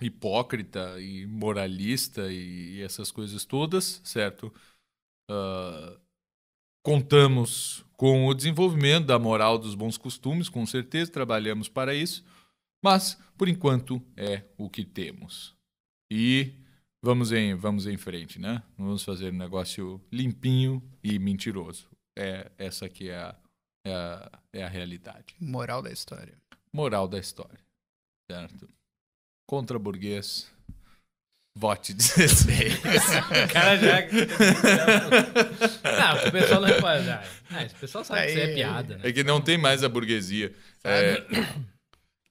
hipócrita e moralista e, essas coisas todas, certo? Uh, contamos com o desenvolvimento da moral dos bons costumes, com certeza trabalhamos para isso, mas por enquanto é o que temos. E vamos em, vamos em frente, né? Vamos fazer um negócio limpinho e mentiroso. É essa que é a é a, é a realidade. Moral da história. Moral da história. Certo? Contra burguês. Vote 16. [LAUGHS] o cara já. É [LAUGHS] não, o pessoal não pode. Ah, o pessoal sabe Aí... que isso é piada. Né? É que não tem mais a burguesia. É... [COUGHS]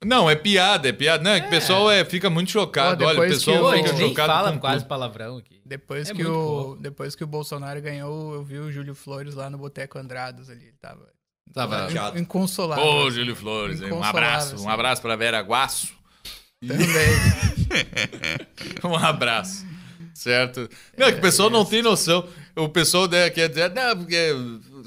Não, é piada, é piada. Não, é o é. pessoal é, fica muito chocado. Pô, Olha, o pessoal que... fica chocado. fala com quase palavrão aqui. Depois, é que o, depois que o Bolsonaro ganhou, eu vi o Júlio Flores lá no Boteco Andradas ali. Ele tava Tava Inconsolável. inconsolável. Ô, Júlio Flores, um abraço. Um abraço para Vera Guaço. Também. [LAUGHS] um abraço. Certo? Não, é, que o é, pessoal é não tem noção. O pessoal né, quer dizer, não, porque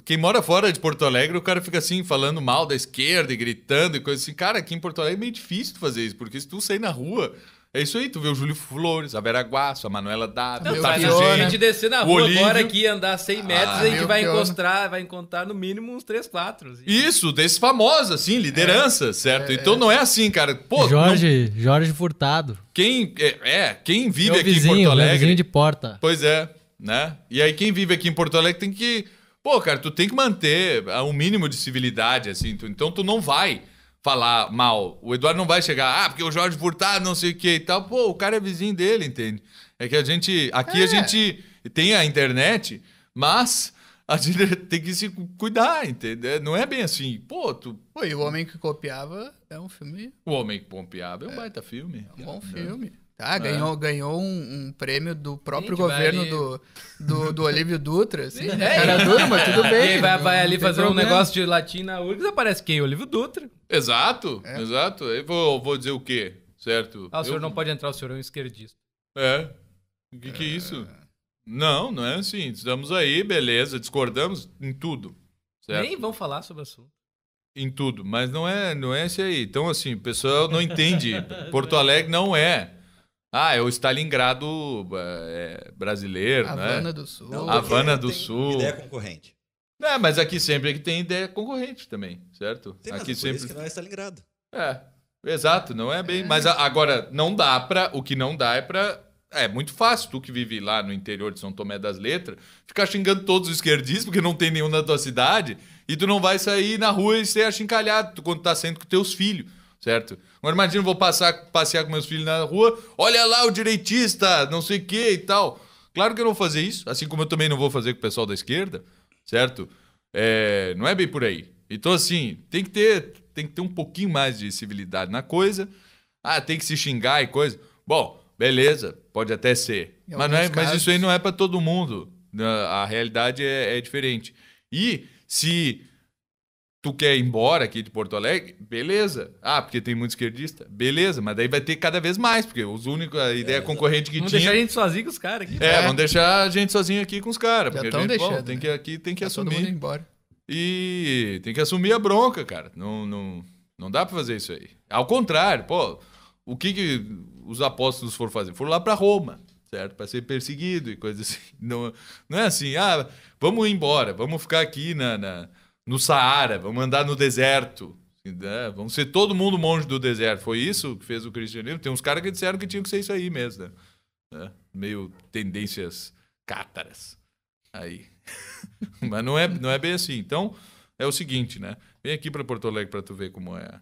quem mora fora de Porto Alegre, o cara fica assim, falando mal da esquerda e gritando e coisa assim. Cara, aqui em Porto Alegre é meio difícil fazer isso, porque se tu sair na rua, é isso aí, tu vê o Júlio Flores, a Vera Guasso, a Manuela Dávila, o Tati assim, A gente descer na rua Olívio. agora aqui andar 100 ah, metros, ah, a gente vai encontrar, vai encontrar no mínimo uns 3, 4. Assim. Isso, desses famosos, assim, liderança, é, certo? É, então é. não é assim, cara. Pô, Jorge, não... Jorge Furtado. Quem, é, é, quem vive meu aqui vizinho, em Porto Alegre... vizinho de porta. Pois é, né? E aí quem vive aqui em Porto Alegre tem que... Pô, cara, tu tem que manter ah, um mínimo de civilidade, assim. Tu, então tu não vai falar mal. O Eduardo não vai chegar, ah, porque o Jorge Furtado não sei o que e tal. Pô, o cara é vizinho dele, entende? É que a gente. Aqui é. a gente tem a internet, mas a gente [LAUGHS] tem que se cuidar, entende? É, não é bem assim. Pô, tu. Pô, e o Homem que Copiava é um filme. O Homem que Copiava é um é. baita filme. É um bom é. filme. Tá, é. ganhou, é. ganhou um, um, prêmio do próprio Gente, governo do, do, do Olívio Dutra, assim. [LAUGHS] É, né? cara duro, mas tudo bem. Vai, vai, ali fazer problema. um negócio de latim na URGS, aparece quem? Olívio Dutra. Exato, é. exato. Eu vou, vou dizer o quê, certo? Ah, o eu... senhor não pode entrar, o senhor é um esquerdista. É. O que, que é isso? Não, não é assim. Estamos aí, beleza, discordamos em tudo. Certo? Nem vão falar sobre o assunto. Em tudo, mas não é, não é esse aí. Então, assim, o pessoal não entende. [LAUGHS] É. Porto Alegre não é. Ah, é o Stalingrado é, brasileiro, Havana né? Havana do Sul. Não, Havana do Sul. Ideia concorrente. É, mas aqui sempre é que tem ideia concorrente também, certo? Tem, aqui sempre. Isso que não é Stalingrado. É, exato, não é bem. É. Mas agora, não dá para. O que não dá é para. É muito fácil tu que vive lá no interior de São Tomé das Letras ficar xingando todos os esquerdistas, porque não tem nenhum na tua cidade, e tu não vai sair na rua e ser achincalhado quando tá saindo com teus filhos, certo? Agora imagina, eu vou passar, passear com meus filhos na rua, olha lá o direitista, não sei o que e tal. Claro que eu não vou fazer isso, assim como eu também não vou fazer com o pessoal da esquerda certo? É, não é bem por aí. Então, assim, tem que ter tem que ter um pouquinho mais de civilidade na coisa. Ah, tem que se xingar e coisa. Bom, beleza, pode até ser. Mas, é, casos... mas, isso aí não é para todo mundo. A realidade é, é diferente. E se tu quer ir embora aqui de Porto Alegre, beleza. Ah, porque tem muito esquerdista, beleza. Mas daí vai ter cada vez mais, porque os únicos, a ideia é, concorrente que tinha... Não deixar a gente sozinho com os caras aqui. É, é, deixar a gente sozinho aqui com os caras. Já estão deixando. tem né? que, aqui tem que tá assumir. Todo mundo embora. E tem que assumir a bronca, cara. Não, não, não dá para fazer isso aí. Ao contrário, pô, o que, que os apóstolos foram fazer? Foram lá para Roma certo? Para ser perseguido e coisas assim. Não, não é assim, ah, vamos embora, vamos ficar aqui na, na no Saara, vamos andar no deserto. Né? vamos ser todo mundo monge do deserto. Foi isso que fez o cristianismo? Tem uns caras que disseram que tinha que ser isso aí mesmo, né? né? meio tendências cátaras aí. [LAUGHS] Mas não é, não é bem assim. Então, é o seguinte, né? Vem aqui para Porto Alegre para tu ver como é,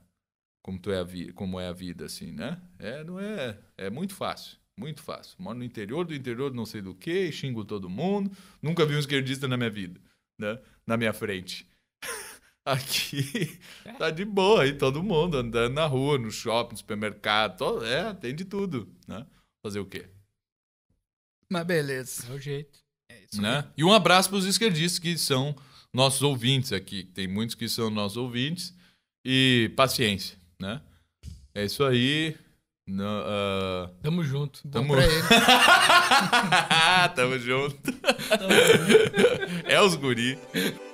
como tu é a vida, como é a vida assim, né? É, não é, é muito fácil. Muito fácil. Moro no interior do interior não sei do que, xingo todo mundo. Nunca vi um esquerdista na minha vida, né? na minha frente. [LAUGHS] Aqui tá de boa aí todo mundo andando na rua, no shopping, no supermercado, todo, é, tem de tudo, né? Fazer o quê? Mas beleza. É o jeito. É isso né? E um abraço para os esquerdistas que são nossos ouvintes aqui. Tem muitos que são nossos ouvintes. E paciência, né? É isso aí. No, uh... Ah, tamo junto. Tamo... [LAUGHS] Tamo junto. [LAUGHS] Tamo junto. é os guri.